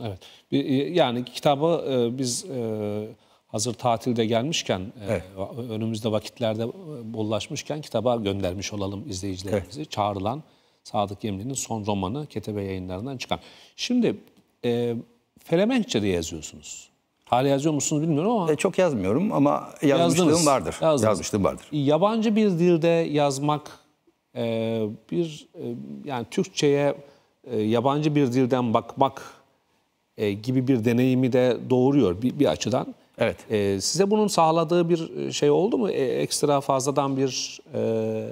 Evet. E, yani kitabı e, biz e, hazır tatilde gelmişken, evet. önümüzde vakitlerde bollaşmışken kitaba göndermiş olalım izleyicilerimizi. Evet. Çağrılan Sadık Yemli'nin son romanı Ketebe yayınlarından çıkan. Şimdi e, Felemenkçe'de yazıyorsunuz. Hala yazıyor musunuz bilmiyorum ama. E, çok yazmıyorum ama yazmışlığım Yazdınız. vardır. Yazdınız. Yazmışlığım vardır. Yabancı bir dilde yazmak e, bir e, yani Türkçe'ye e, yabancı bir dilden bakmak e, gibi bir deneyimi de doğuruyor bir, bir açıdan. Evet. E, size bunun sağladığı bir e, şey oldu mu? E, ekstra fazladan bir e,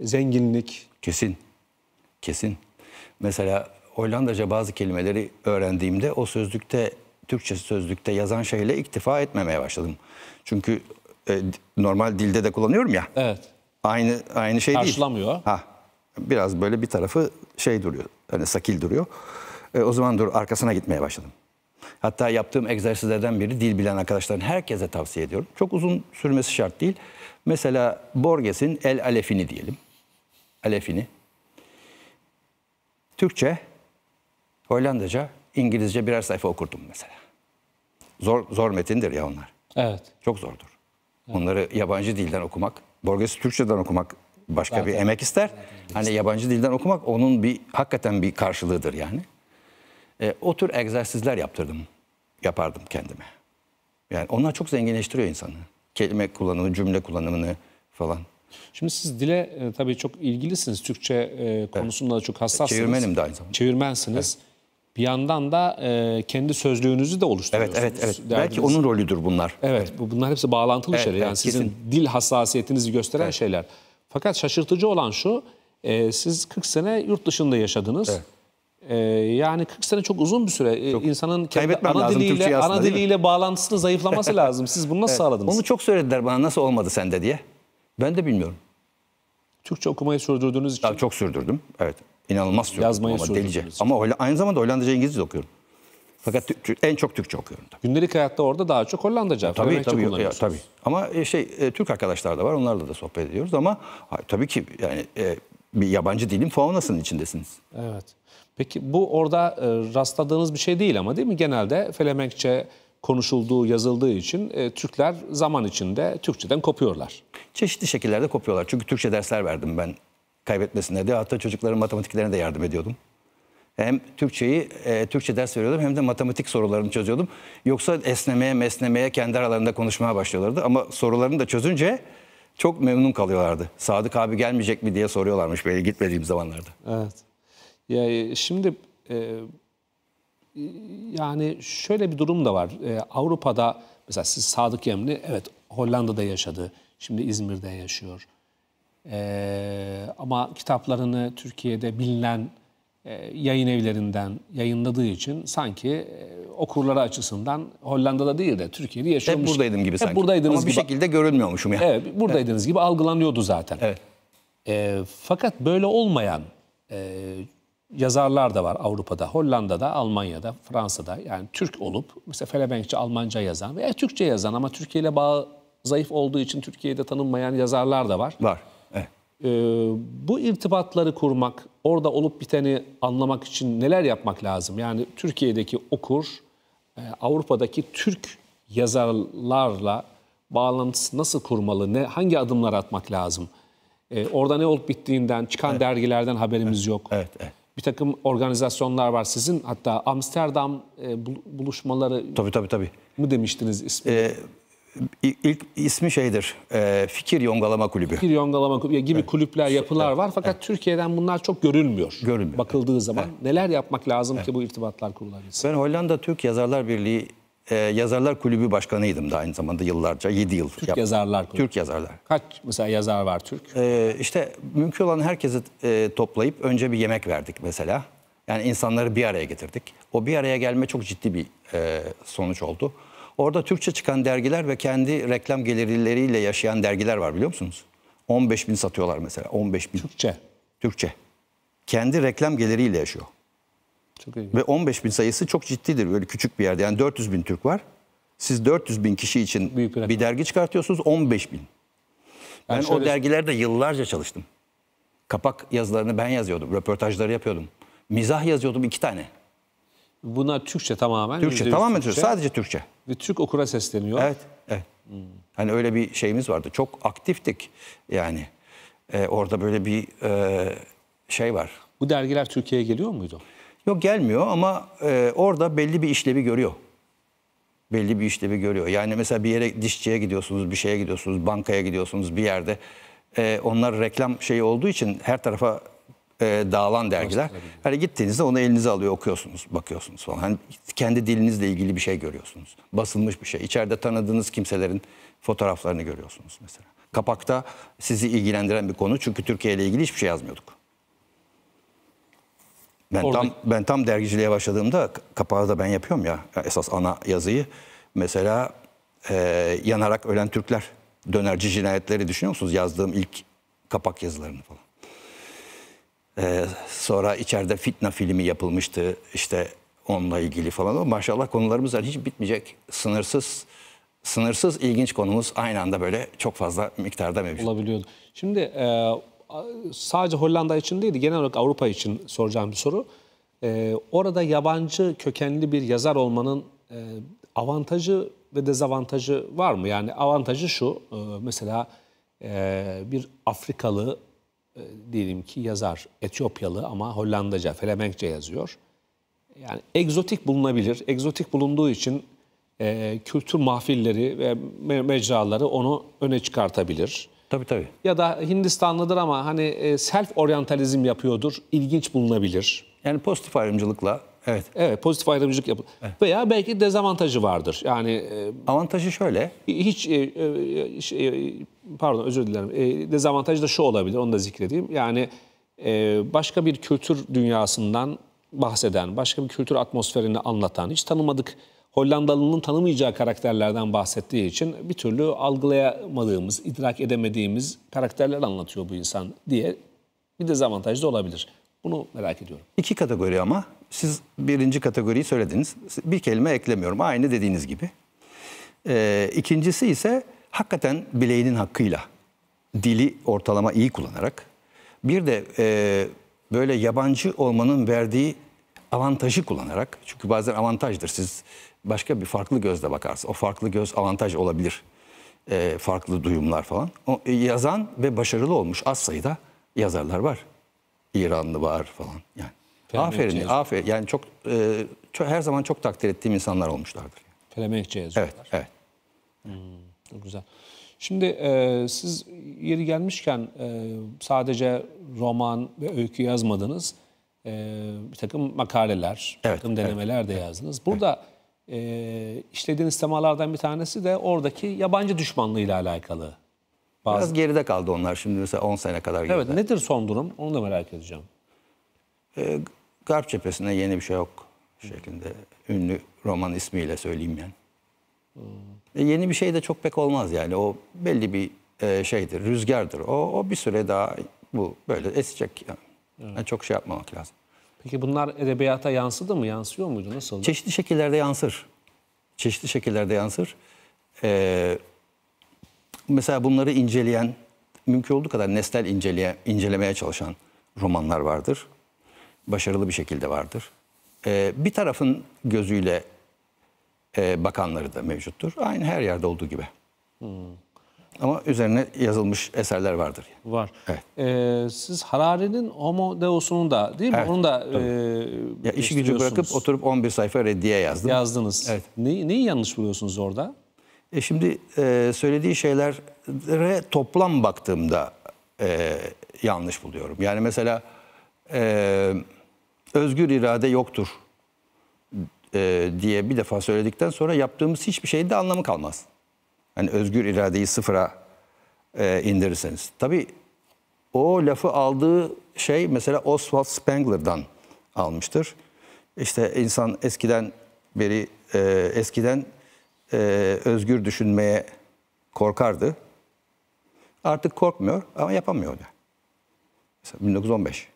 zenginlik. Kesin. Kesin. Mesela Hollandaca bazı kelimeleri öğrendiğimde o sözlükte Türkçe sözlükte yazan şeyle iktifa etmemeye başladım. Çünkü e, normal dilde de kullanıyorum ya. Evet. Aynı aynı şey değil. Karşılamıyor. Ha. Biraz böyle bir tarafı şey duruyor. Hani sakil duruyor. E, o zaman dur arkasına gitmeye başladım. Hatta yaptığım egzersizlerden biri dil bilen arkadaşların herkese tavsiye ediyorum. Çok uzun sürmesi şart değil. Mesela Borges'in El Alefini diyelim. Alefini. Türkçe, Hollandaca, İngilizce birer sayfa okurdum mesela. Zor, zor metindir ya onlar. Evet. Çok zordur. Evet. Onları yabancı dilden okumak, Borges'i Türkçeden okumak başka zaten, bir emek ister. Zaten, hani yabancı dilden okumak onun bir hakikaten bir karşılığıdır yani. E, o tür egzersizler yaptırdım. Yapardım kendime. Yani onlar çok zenginleştiriyor insanı. Kelime kullanımı, cümle kullanımını falan. Şimdi siz dile e, tabii çok ilgilisiniz. Türkçe e, konusunda evet. da çok hassassınız. Çevirmenim de aynı zamanda. Çevirmensiniz. Evet bir yandan da e, kendi sözlüğünüzü de oluşturuyorsunuz. Evet, evet, evet. Belki onun rolüdür bunlar. Evet, evet. bunlar hepsi bağlantılı evet, şeyler. Yani evet, sizin kesin. dil hassasiyetinizi gösteren evet. şeyler. Fakat şaşırtıcı olan şu, e, siz 40 sene yurt dışında yaşadınız. Evet. E, yani 40 sene çok uzun bir süre. E, çok İnsanın kendi ana diliyle, aslında, ana diliyle bağlantısını zayıflaması lazım. Siz bunu nasıl evet. sağladınız? Onu çok söylediler bana nasıl olmadı sende diye. Ben de bilmiyorum. Türkçe okumayı sürdürdüğünüz için. Tabii çok sürdürdüm, evet. İnanılmaz çok. Yazmayı ama delice. Ama aynı zamanda Hollandaca İngilizce de okuyorum. Fakat en çok Türkçe okuyorum. Da. Gündelik hayatta orada daha çok Hollandaca, tabii, tabii, ya, tabii. Ama e, şey e, Türk arkadaşlar da var. Onlarla da sohbet ediyoruz ama tabii ki yani e, bir yabancı dilin faunasının içindesiniz. Evet. Peki bu orada rastladığınız bir şey değil ama değil mi? Genelde Felemenkçe konuşulduğu, yazıldığı için e, Türkler zaman içinde Türkçeden kopuyorlar. Çeşitli şekillerde kopuyorlar. Çünkü Türkçe dersler verdim ben kaybetmesine de hatta çocukların matematiklerine de yardım ediyordum. Hem Türkçeyi, e, Türkçe ders veriyordum hem de matematik sorularını çözüyordum. Yoksa esnemeye mesnemeye kendi aralarında konuşmaya başlıyorlardı. Ama sorularını da çözünce çok memnun kalıyorlardı. Sadık abi gelmeyecek mi diye soruyorlarmış böyle gitmediğim zamanlarda. Evet. Ya, e, şimdi e, yani şöyle bir durum da var. E, Avrupa'da mesela siz Sadık Yemli evet Hollanda'da yaşadı. Şimdi İzmir'de yaşıyor. Ee, ama kitaplarını Türkiye'de bilinen e, yayın evlerinden yayınladığı için sanki e, okurları açısından Hollanda'da değil de Türkiye'de yaşıyormuş. Hep buradaydım gibi hep sanki. buradaydınız Ama gibi. bir şekilde görünmüyormuşum ya. Yani. Evet, buradaydınız evet. gibi algılanıyordu zaten. Evet. E, fakat böyle olmayan e, yazarlar da var Avrupa'da, Hollanda'da, Almanya'da, Fransa'da. Yani Türk olup mesela Felebenkçe Almanca yazan veya Türkçe yazan ama Türkiye ile bağı zayıf olduğu için Türkiye'de tanınmayan yazarlar da var. Var. Evet. Ee, bu irtibatları kurmak, orada olup biteni anlamak için neler yapmak lazım? Yani Türkiye'deki okur, e, Avrupa'daki Türk yazarlarla bağlantısı nasıl kurmalı? Ne hangi adımlar atmak lazım? Ee, orada ne olup bittiğinden, çıkan evet. dergilerden haberimiz evet. yok. Evet, evet. Bir takım organizasyonlar var. Sizin hatta Amsterdam e, buluşmaları Tabii tabii tabii. mı demiştiniz ismi? Ee, ilk ismi şeydir. E, fikir Yongalama Kulübü. Fikir Yongalama Kulübü gibi evet. kulüpler, yapılar evet. var. Fakat evet. Türkiye'den bunlar çok görülmüyor. Görünmüyor. Bakıldığı evet. zaman evet. neler yapmak lazım evet. ki bu irtibatlar kurulabilsin? Ben Hollanda Türk Yazarlar Birliği e, Yazarlar Kulübü Başkanıydım da aynı zamanda yıllarca. 7 yıl. Türk yaptım. Yazarlar Kulübü. Türk Yazarlar. Kaç mesela yazar var Türk? E, işte mümkün olan herkesi e, toplayıp önce bir yemek verdik mesela. Yani insanları bir araya getirdik. O bir araya gelme çok ciddi bir e, sonuç oldu. Orada Türkçe çıkan dergiler ve kendi reklam gelirleriyle yaşayan dergiler var biliyor musunuz? 15 bin satıyorlar mesela. 15 bin. Türkçe. Türkçe. Kendi reklam geliriyle yaşıyor. Çok iyi. Ve 15 bin sayısı çok ciddidir böyle küçük bir yerde. Yani 400 bin Türk var. Siz 400 bin kişi için Büyük bir, bir dergi çıkartıyorsunuz 15 bin. Ben, ben şöyle... o dergilerde yıllarca çalıştım. Kapak yazılarını ben yazıyordum. Röportajları yapıyordum. Mizah yazıyordum iki tane. buna Türkçe tamamen. Türkçe tamamen Türkçe. Sadece Türkçe. Ve Türk okura sesleniyor. Evet. evet. Hmm. Hani öyle bir şeyimiz vardı. Çok aktiftik yani. Ee, orada böyle bir e, şey var. Bu dergiler Türkiye'ye geliyor muydu? Yok gelmiyor ama e, orada belli bir işlevi görüyor. Belli bir işlevi görüyor. Yani mesela bir yere dişçiye gidiyorsunuz, bir şeye gidiyorsunuz, bankaya gidiyorsunuz bir yerde. E, onlar reklam şeyi olduğu için her tarafa e, dağılan dergiler. Hani gittiğinizde onu elinize alıyor okuyorsunuz, bakıyorsunuz falan. Hani kendi dilinizle ilgili bir şey görüyorsunuz. Basılmış bir şey. İçeride tanıdığınız kimselerin fotoğraflarını görüyorsunuz mesela. Kapakta sizi ilgilendiren bir konu çünkü Türkiye ile ilgili hiçbir şey yazmıyorduk. Ben Orada... tam ben tam dergiciliğe başladığımda kapağı da ben yapıyorum ya esas ana yazıyı. Mesela e, yanarak ölen Türkler dönerci cinayetleri düşünüyor musunuz? Yazdığım ilk kapak yazılarını falan. Ee, sonra içeride fitna filmi yapılmıştı işte onunla ilgili falan. Ama maşallah konularımız var hani hiç bitmeyecek sınırsız sınırsız ilginç konumuz aynı anda böyle çok fazla miktarda mevcut. Olabiliyordu. Şimdi e, sadece Hollanda için değil genel olarak Avrupa için soracağım bir soru. E, orada yabancı kökenli bir yazar olmanın e, avantajı ve dezavantajı var mı? Yani avantajı şu e, mesela e, bir Afrikalı ee, diyelim ki yazar Etiyopyalı ama Hollandaca, Flemenkçe yazıyor. Yani egzotik bulunabilir. Egzotik bulunduğu için e, kültür mahfilleri ve me mecraları onu öne çıkartabilir. Tabii tabii. Ya da Hindistanlıdır ama hani e, self orientalizm yapıyordur, ilginç bulunabilir. Yani pozitif ayrımcılıkla Evet. Evet pozitif ayrımcılık yapılır. Evet. Veya belki dezavantajı vardır. Yani e, Avantajı şöyle. hiç e, e, şey, e, pardon özür dilerim. E, Dezavantajı da şu olabilir onu da zikredeyim. Yani e, başka bir kültür dünyasından bahseden, başka bir kültür atmosferini anlatan, hiç tanımadık Hollandalı'nın tanımayacağı karakterlerden bahsettiği için bir türlü algılayamadığımız, idrak edemediğimiz karakterler anlatıyor bu insan diye bir dezavantaj da olabilir. Bunu merak ediyorum. İki kategori ama siz birinci kategoriyi söylediniz. Bir kelime eklemiyorum. Aynı dediğiniz gibi. Ee, ikincisi ise hakikaten bileğinin hakkıyla dili ortalama iyi kullanarak bir de e, böyle yabancı olmanın verdiği avantajı kullanarak çünkü bazen avantajdır siz başka bir farklı gözle bakarsınız. O farklı göz avantaj olabilir. E, farklı duyumlar falan. O, e, yazan ve başarılı olmuş az sayıda yazarlar var. İranlı var falan yani. Aferin, aferin. Yani çok, e, çok her zaman çok takdir ettiğim insanlar olmuşlardır. Pelemenkçe yazıyorlar. Evet, evet. Hmm, çok güzel. Şimdi e, siz yeri gelmişken e, sadece roman ve öykü yazmadınız. E, bir takım makaleler, evet, takım denemeler evet, de yazdınız. Burada evet. e, işlediğiniz temalardan bir tanesi de oradaki yabancı düşmanlığı ile alakalı. Bazı... Biraz geride kaldı onlar şimdi mesela 10 sene kadar geride. Evet nedir son durum onu da merak edeceğim. E, Garp cephesinde yeni bir şey yok şeklinde ünlü roman ismiyle söyleyeyim yani. Hmm. E yeni bir şey de çok pek olmaz yani o belli bir e, şeydir, rüzgardır. O, o bir süre daha bu böyle esecek yani. Evet. yani çok şey yapmamak lazım. Peki bunlar edebiyata yansıdı mı, yansıyor muydu, nasıl Çeşitli şekillerde yansır. Çeşitli şekillerde yansır. Ee, mesela bunları inceleyen, mümkün olduğu kadar nesnel inceleye, incelemeye çalışan romanlar vardır başarılı bir şekilde vardır. E, bir tarafın gözüyle e, bakanları da mevcuttur. Aynı her yerde olduğu gibi. Hmm. Ama üzerine yazılmış eserler vardır. Yani. Var. Evet. Ee, siz Harari'nin Homo Deus'unu da değil mi? Evet, Onu da e, ya işi gücü bırakıp oturup 11 sayfa reddiye yazdım. Yazdınız. Evet. Neyi, neyi yanlış buluyorsunuz orada? E şimdi e, söylediği şeylere toplam baktığımda e, yanlış buluyorum. Yani mesela e, özgür irade yoktur e, diye bir defa söyledikten sonra yaptığımız hiçbir şeyin de anlamı kalmaz. Yani özgür iradeyi sıfıra e, indirirseniz. Tabii o lafı aldığı şey mesela Oswald Spengler'dan almıştır. İşte insan eskiden beri e, eskiden e, özgür düşünmeye korkardı. Artık korkmuyor ama yapamıyordu. Mesela 1915.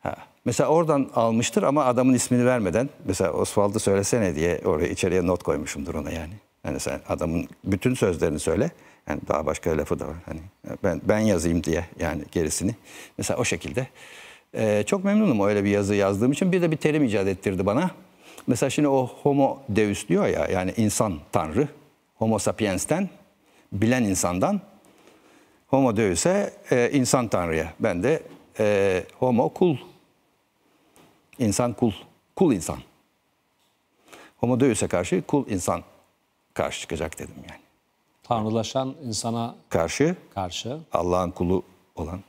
Ha. Mesela oradan almıştır ama adamın ismini vermeden mesela Oswald'ı söylesene diye oraya içeriye not koymuşumdur ona yani. Hani sen adamın bütün sözlerini söyle. Yani daha başka lafı da var. Hani ben ben yazayım diye yani gerisini. Mesela o şekilde. Ee, çok memnunum öyle bir yazı yazdığım için. Bir de bir terim icat ettirdi bana. Mesela şimdi o homo deus diyor ya yani insan tanrı. Homo sapiens'ten bilen insandan homo deus'e e, insan tanrıya. Ben de e, homo kul. İnsan kul. Kul insan. Homo deus'e karşı kul insan karşı çıkacak dedim yani. Tanrılaşan insana karşı, karşı. Allah'ın kulu olan.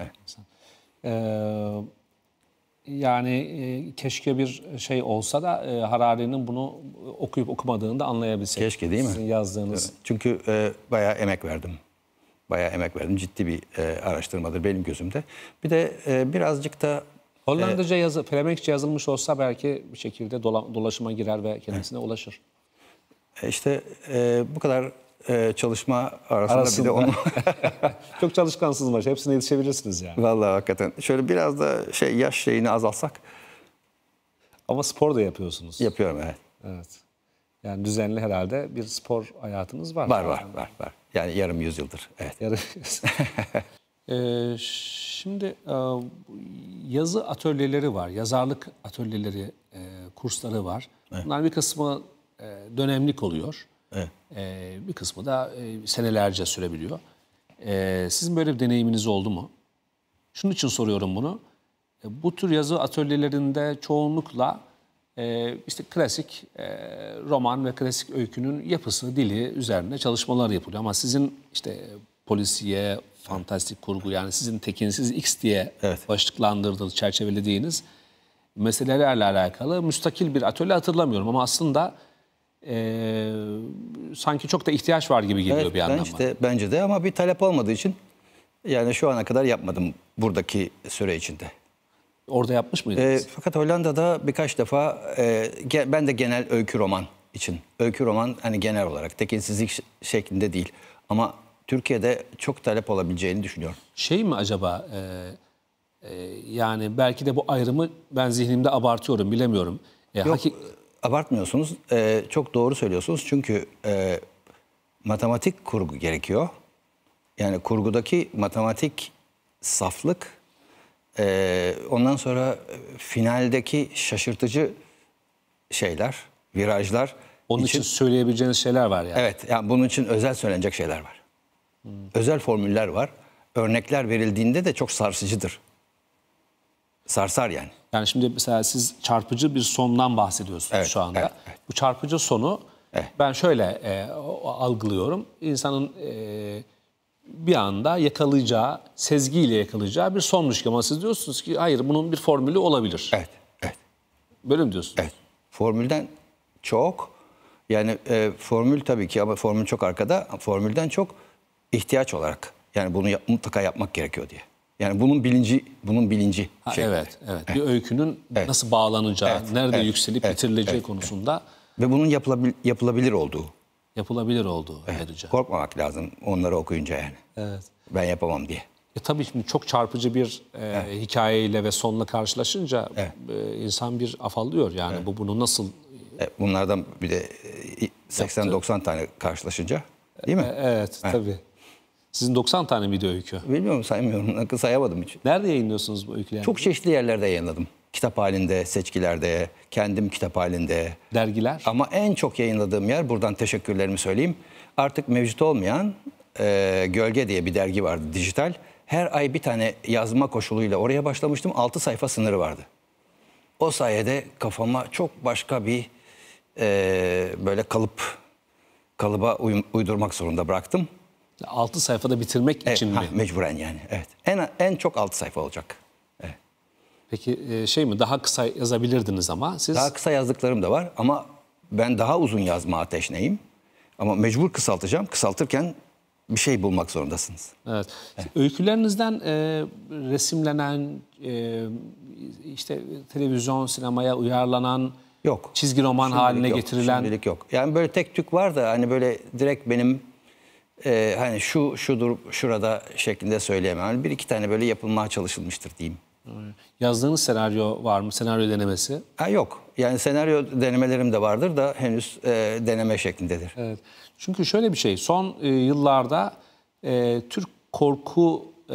Evet. İnsan. Ee, yani e, keşke bir şey olsa da e, Harari'nin bunu okuyup okumadığını da anlayabilsek. Keşke değil mi? Sizin yazdığınız. Evet. Çünkü e, bayağı emek verdim bayağı emek verdim. Ciddi bir e, araştırmadır benim gözümde. Bir de e, birazcık da Hollandaca e, yazı, Flemenkçe yazılmış olsa belki bir şekilde dola, dolaşıma girer ve kendisine evet. ulaşır. E, işte e, bu kadar e, çalışma arasında, arasında bir de onu... Çok çalışkansız maç. Hepsine yetişebilirsiniz yani. Vallahi hakikaten. Şöyle biraz da şey yaş şeyini azalsak. Ama spor da yapıyorsunuz. Yapıyorum evet. Evet. Yani düzenli herhalde bir spor hayatınız var. Var var var var. Yani yarım yüzyıldır. Evet. ee, Şimdi e, yazı atölyeleri var, yazarlık atölyeleri, e, kursları var. Evet. Bunlar bir kısmı e, dönemlik oluyor. Evet. Bir kısmı da senelerce sürebiliyor. Sizin böyle bir deneyiminiz oldu mu? Şunun için soruyorum bunu. Bu tür yazı atölyelerinde çoğunlukla e, işte klasik e, roman ve klasik öykünün yapısı, dili üzerine çalışmalar yapılıyor. Ama sizin işte polisiye, fantastik kurgu yani sizin tekinsiz X diye evet. başlıklandırdığınız, çerçevelediğiniz meselelerle alakalı müstakil bir atölye hatırlamıyorum. Ama aslında e, sanki çok da ihtiyaç var gibi geliyor evet, bir anlamda. Bence de, bence de ama bir talep olmadığı için yani şu ana kadar yapmadım buradaki süre içinde. Orada yapmış mıydınız? E, fakat Hollanda'da birkaç defa e, ge, ben de genel öykü roman için. Öykü roman hani genel olarak tekinsizlik şeklinde değil. Ama Türkiye'de çok talep olabileceğini düşünüyorum. Şey mi acaba e, e, yani belki de bu ayrımı ben zihnimde abartıyorum bilemiyorum. E, Yok e, abartmıyorsunuz. E, çok doğru söylüyorsunuz. Çünkü e, matematik kurgu gerekiyor. Yani kurgudaki matematik saflık ee, ondan sonra e, finaldeki şaşırtıcı şeyler, virajlar. Onun için, için söyleyebileceğiniz şeyler var yani. Evet, yani bunun için özel söylenecek şeyler var. Hmm. Özel formüller var. Örnekler verildiğinde de çok sarsıcıdır. Sarsar yani. Yani şimdi mesela siz çarpıcı bir sondan bahsediyorsunuz evet, şu anda. Evet, evet. Bu çarpıcı sonu evet. ben şöyle e, algılıyorum. İnsanın... E, bir anda yakalayacağı, sezgiyle yakalayacağı bir sonmuş ama siz diyorsunuz ki hayır bunun bir formülü olabilir. Evet, evet. Böyle mi diyorsunuz? Evet. Formülden çok yani e, formül tabii ki ama formül çok arkada. Formülden çok ihtiyaç olarak yani bunu yap, mutlaka yapmak gerekiyor diye. Yani bunun bilinci, bunun bilinci. Ha, şey. evet, evet, evet. Bir öykünün evet. nasıl bağlanacağı, evet, nerede evet, yükselip evet, bitirileceği evet, konusunda. Evet. Ve bunun yapılabil, yapılabilir olduğu yapılabilir olduğu evet, ayrıca. Korkmamak lazım onları okuyunca yani. Evet. Ben yapamam diye. E tabii şimdi çok çarpıcı bir e, evet. hikayeyle ve sonla karşılaşınca evet. e, insan bir afallıyor yani evet. bu bunu nasıl e, bunlardan bir de 80-90 e, tane karşılaşınca değil mi? E, evet evet. tabii. Sizin 90 tane video öykü. Bilmiyorum saymıyorum. sayamadım hiç. Nerede yayınlıyorsunuz bu öyküleri? Çok çeşitli yerlerde yayınladım kitap halinde, seçkilerde, kendim kitap halinde. Dergiler. Ama en çok yayınladığım yer, buradan teşekkürlerimi söyleyeyim. Artık mevcut olmayan e, Gölge diye bir dergi vardı dijital. Her ay bir tane yazma koşuluyla oraya başlamıştım. 6 sayfa sınırı vardı. O sayede kafama çok başka bir e, böyle kalıp kalıba uy, uydurmak zorunda bıraktım. 6 sayfada bitirmek evet, için ha, mi? Mecburen yani. Evet. En en çok 6 sayfa olacak. Peki e, şey mi daha kısa yazabilirdiniz ama siz? Daha kısa yazdıklarım da var ama ben daha uzun yazma ateşneyim. Ama mecbur kısaltacağım. Kısaltırken bir şey bulmak zorundasınız. Evet. evet. Öykülerinizden e, resimlenen, e, işte televizyon, sinemaya uyarlanan, yok. çizgi roman şimdilik haline yok. getirilen... Şimdilik yok. Yani böyle tek tük var da hani böyle direkt benim e, hani şu şudur şurada şeklinde söyleyemem. Hani bir iki tane böyle yapılmaya çalışılmıştır diyeyim. Yazdığınız senaryo var mı? Senaryo denemesi? Ha, yok. Yani senaryo denemelerim de vardır da henüz e, deneme şeklindedir. Evet. Çünkü şöyle bir şey. Son e, yıllarda e, Türk korku e,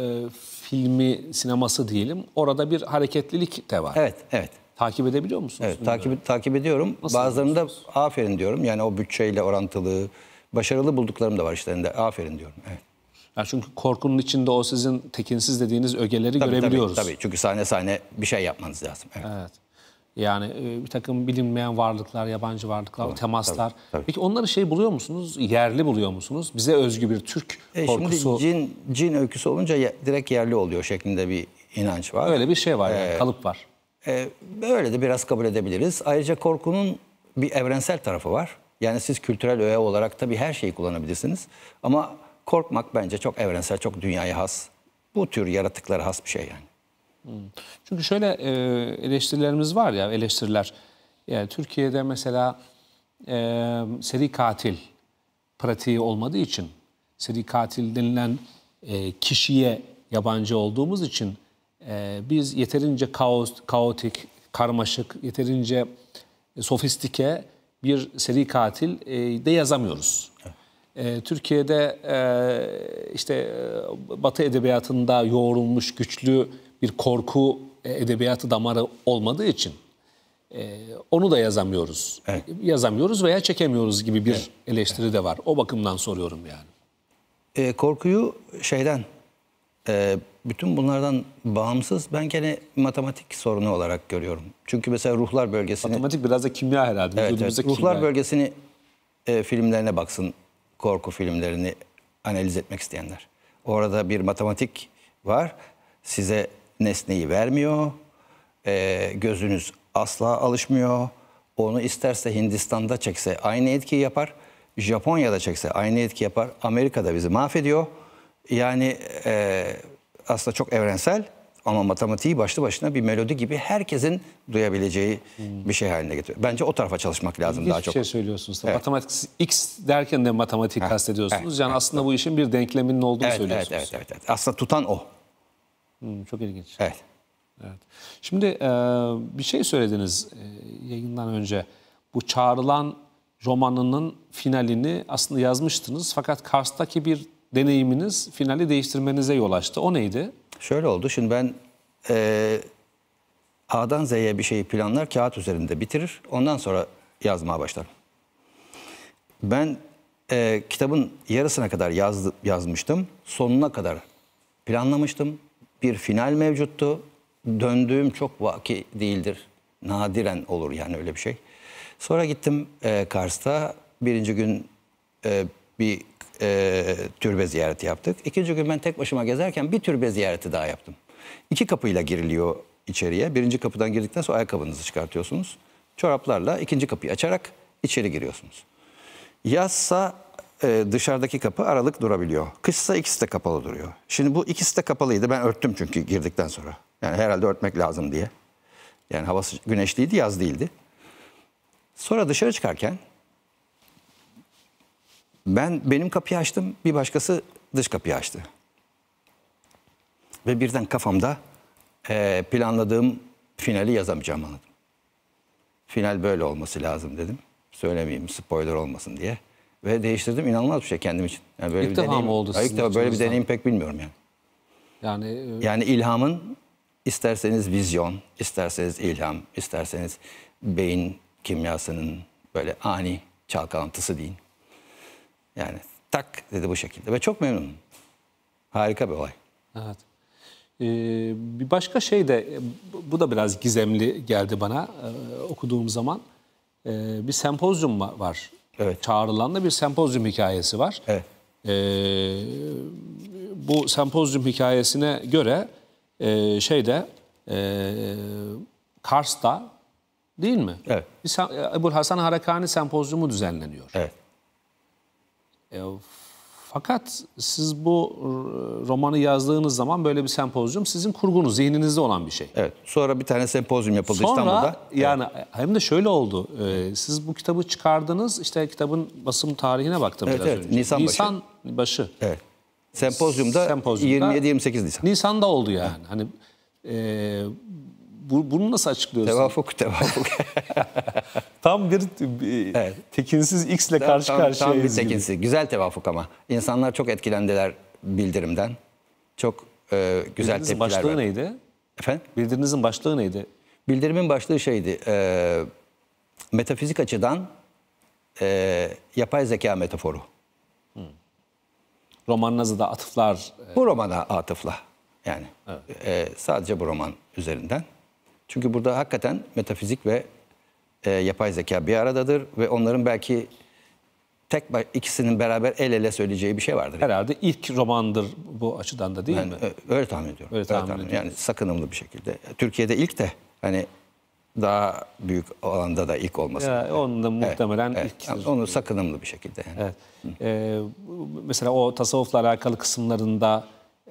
filmi sineması diyelim. Orada bir hareketlilik de var. Evet, evet. Takip edebiliyor musunuz? Evet, takip takip ediyorum. Nasıl Bazılarında aferin diyorum. Yani o bütçeyle orantılı, başarılı bulduklarım da var işlerinde. Aferin diyorum. Evet. Yani çünkü korkunun içinde o sizin tekinsiz dediğiniz ögeleri tabii, görebiliyoruz. Tabii, tabii çünkü sahne sahne bir şey yapmanız lazım. Evet. evet. Yani e, bir takım bilinmeyen varlıklar, yabancı varlıklar, tabii, temaslar. Tabii, tabii. Peki onları şey buluyor musunuz? Yerli buluyor musunuz? Bize özgü bir Türk e, korkusu. Şimdi cin, cin öyküsü olunca direkt yerli oluyor şeklinde bir inanç var. Öyle bir şey var ee, yani, e, kalıp var. E, böyle de biraz kabul edebiliriz. Ayrıca korkunun bir evrensel tarafı var. Yani siz kültürel öğe olarak tabii her şeyi kullanabilirsiniz. Ama korkmak bence çok evrensel, çok dünyaya has. Bu tür yaratıklara has bir şey yani. Çünkü şöyle e, eleştirilerimiz var ya eleştiriler. Yani Türkiye'de mesela e, seri katil pratiği olmadığı için seri katil denilen e, kişiye yabancı olduğumuz için biz yeterince kaos, kaotik, karmaşık, yeterince sofistike bir seri katil de yazamıyoruz. Ee, Türkiye'de e, işte e, Batı edebiyatında yoğrulmuş güçlü bir korku edebiyatı damarı olmadığı için e, onu da yazamıyoruz. Evet. Yazamıyoruz veya çekemiyoruz gibi bir evet. eleştiri de var. O bakımdan soruyorum yani. E, korkuyu şeyden e, bütün bunlardan bağımsız ben gene matematik sorunu olarak görüyorum. Çünkü mesela ruhlar bölgesini... Matematik biraz da kimya herhalde. Evet, evet. Ruhlar kimya. bölgesini e, filmlerine baksın korku filmlerini analiz etmek isteyenler. Orada bir matematik var. Size nesneyi vermiyor. E, gözünüz asla alışmıyor. Onu isterse Hindistan'da çekse aynı etkiyi yapar. Japonya'da çekse aynı etki yapar. Amerika'da bizi mahvediyor. Yani e, aslında çok evrensel ama matematiği başlı başına bir melodi gibi herkesin duyabileceği hmm. bir şey haline getiriyor. Bence o tarafa çalışmak lazım Hiç daha çok. Bir şey söylüyorsunuz. Evet. Matematik X derken de matematik ha. kastediyorsunuz. Evet. Yani evet. aslında bu işin bir denkleminin olduğunu evet, söylüyorsunuz. Evet, evet, evet. Aslında tutan o. Hmm, çok ilginç. Evet. Evet. Şimdi e, bir şey söylediniz e, yayından önce. Bu çağrılan romanının finalini aslında yazmıştınız. Fakat Kars'taki bir deneyiminiz finali değiştirmenize yol açtı. O neydi? Şöyle oldu. Şimdi ben e, A'dan Z'ye bir şeyi planlar, kağıt üzerinde bitirir. Ondan sonra yazmaya başlarım. Ben e, kitabın yarısına kadar yazdı, yazmıştım. Sonuna kadar planlamıştım. Bir final mevcuttu. Döndüğüm çok vaki değildir. Nadiren olur yani öyle bir şey. Sonra gittim e, Kars'ta. Birinci gün e, bir e, türbe ziyareti yaptık. İkinci gün ben tek başıma gezerken bir türbe ziyareti daha yaptım. İki kapıyla giriliyor içeriye. Birinci kapıdan girdikten sonra ayakkabınızı çıkartıyorsunuz. Çoraplarla ikinci kapıyı açarak içeri giriyorsunuz. Yazsa e, dışarıdaki kapı aralık durabiliyor. Kışsa ikisi de kapalı duruyor. Şimdi bu ikisi de kapalıydı. Ben örttüm çünkü girdikten sonra. Yani herhalde örtmek lazım diye. Yani havası güneşliydi, yaz değildi. Sonra dışarı çıkarken ben benim kapıyı açtım, bir başkası dış kapıyı açtı. Ve birden kafamda e, planladığım finali yazamayacağım anladım. Final böyle olması lazım dedim. Söylemeyeyim spoiler olmasın diye. Ve değiştirdim inanılmaz bir şey kendim için. Yani böyle ilk bir defa mı oldu sizin ilk defa böyle bir deneyim pek bilmiyorum yani. Yani, e, yani ilhamın isterseniz vizyon, isterseniz ilham, isterseniz beyin kimyasının böyle ani çalkantısı deyin. Yani tak dedi bu şekilde ve çok memnunum. Harika bir olay. Evet. Ee, bir başka şey de bu da biraz gizemli geldi bana ee, okuduğum zaman. Ee, bir sempozyum var. Evet. Çağrılan da bir sempozyum hikayesi var. Evet. Ee, bu sempozyum hikayesine göre e, şeyde e, Kars'ta değil mi? Evet. Bir Ebu Hasan Harakani sempozyumu düzenleniyor. Evet. E, fakat siz bu romanı yazdığınız zaman böyle bir sempozyum sizin kurgunuz, zihninizde olan bir şey. Evet. Sonra bir tane sempozyum yapıldı Sonra, İstanbul'da. yani evet. hem de şöyle oldu. E, siz bu kitabı çıkardınız. işte kitabın basım tarihine baktım evet, biraz evet, önce. Nisan, Nisan başı. başı. Evet. Sempozyumda, Sempozyumda 27-28 Nisan. Nisan'da oldu yani. Evet. Hani e, bu, bunu nasıl açıklıyorsun? Tevafuk, tevafuk. tam bir evet. tekinsiz X ile karşı tam, karşıyayız. Tam bir tekinsiz. Gibi. Güzel tevafuk ama. İnsanlar çok etkilendiler bildirimden. Çok e, güzel tepkiler tepkiler başlığı neydi? Efendim? Bildirinizin başlığı neydi? Bildirimin başlığı şeydi. E, metafizik açıdan e, yapay zeka metaforu. Hmm. Romanınızı da atıflar. E... Bu romana atıfla. Yani evet. e, sadece bu roman üzerinden. Çünkü burada hakikaten metafizik ve e, yapay zeka bir aradadır ve onların belki tek ikisinin beraber el ele söyleyeceği bir şey vardır. Herhalde ilk romandır bu açıdan da değil ben, mi? E, öyle tahmin ediyorum. Öyle tahmin, öyle tahmin ediyorum. Yani sakınımlı bir şekilde. Türkiye'de ilk de hani daha büyük alanda da ilk olması. onun da muhtemelen evet, ilk. Evet. Onu sakınımlı bir şekilde. Yani. Evet. Ee, mesela o tasavvufla alakalı kısımlarında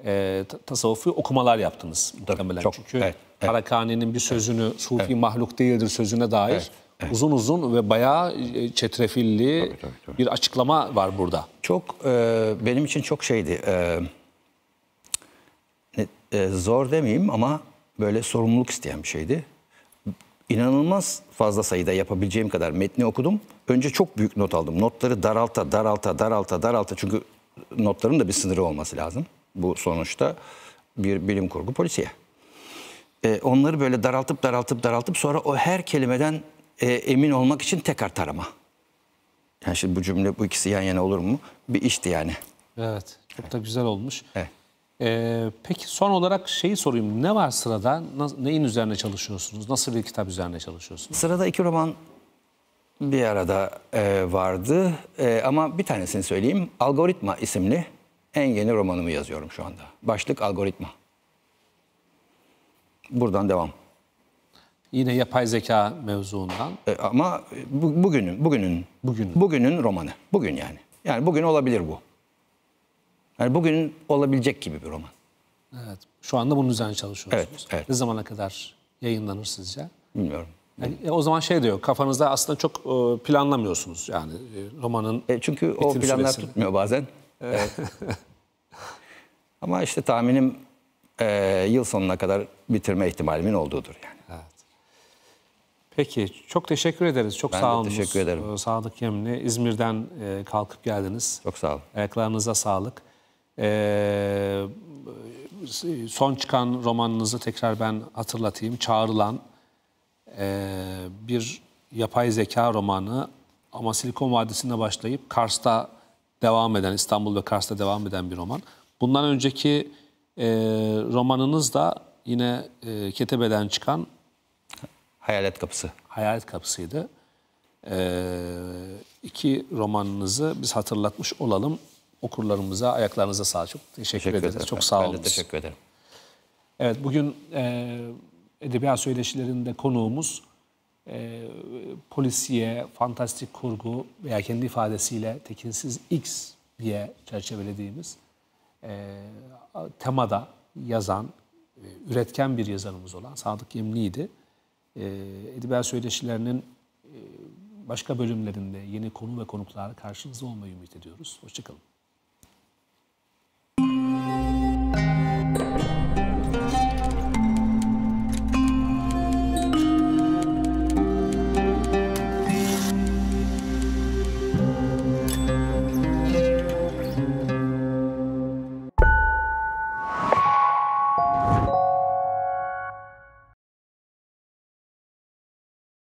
e, tasavvufu okumalar yaptınız muhtemelen. Tabii, çok, Çünkü evet evet. Harakani'nin bir sözünü Sufi evet. mahluk değildir sözüne dair evet. Evet. uzun uzun ve bayağı e, çetrefilli tabii, tabii, tabii. bir açıklama var burada. Çok e, benim için çok şeydi e, e, zor demeyeyim ama böyle sorumluluk isteyen bir şeydi. İnanılmaz fazla sayıda yapabileceğim kadar metni okudum. Önce çok büyük not aldım. Notları daralta, daralta, daralta, daralta. Çünkü notların da bir sınırı olması lazım. Bu sonuçta bir bilim kurgu polisiye. E, onları böyle daraltıp daraltıp daraltıp sonra o her kelimeden e, emin olmak için tekrar tarama. Yani şimdi bu cümle bu ikisi yan yana olur mu? Bir işti yani. Evet. Çok da güzel olmuş. Evet. Ee, peki son olarak şeyi sorayım. Ne var sırada? Neyin üzerine çalışıyorsunuz? Nasıl bir kitap üzerine çalışıyorsunuz? Sırada iki roman bir arada e, vardı. E, ama bir tanesini söyleyeyim. Algoritma isimli en yeni romanımı yazıyorum şu anda. Başlık Algoritma. Buradan devam. Yine yapay zeka mevzuundan. E, ama e, bu, bugünün, bugünün, bugünün, bugünün romanı. Bugün yani. Yani bugün olabilir bu. Yani bugün olabilecek gibi bir roman. Evet. Şu anda bunun üzerine çalışıyorsunuz. Evet, evet. Ne zamana kadar yayınlanır sizce? Bilmiyorum. Yani, e, o zaman şey diyor, kafanızda aslında çok e, planlamıyorsunuz yani e, romanın e, Çünkü o planlar süresini. tutmuyor bazen. Evet. Ama işte tahminim e, yıl sonuna kadar bitirme ihtimalimin olduğudur yani. Evet. Peki çok teşekkür ederiz. Çok ben sağ olun. teşekkür ederim. Ee, sağlık Yemli İzmir'den e, kalkıp geldiniz. Çok sağ olun. Ayaklarınıza sağlık. E, son çıkan romanınızı tekrar ben hatırlatayım. Çağrılan e, bir yapay zeka romanı ama Silikon Vadisi'nde başlayıp Kars'ta devam eden, İstanbul ve Kars'ta devam eden bir roman. Bundan önceki e, romanınız da yine e, Ketebe'den çıkan Hayalet Kapısı. Hayalet Kapısı'ydı. E, iki romanınızı biz hatırlatmış olalım. Okurlarımıza, ayaklarınıza sağlık. Çok teşekkür, teşekkür ederiz. Ederim. Çok sağ olun. Ben de teşekkür ederim. Evet, bugün e, Edebiyat Söyleşilerinde konuğumuz e, polisiye, fantastik kurgu veya kendi ifadesiyle tekinsiz X diye çerçevelediğimiz e, temada yazan, e, üretken bir yazarımız olan Sadık Yemli'ydi. E, Edebiyat Söyleşilerinin e, başka bölümlerinde yeni konu ve konuklarla karşınızda olmayı ümit ediyoruz. Hoşçakalın.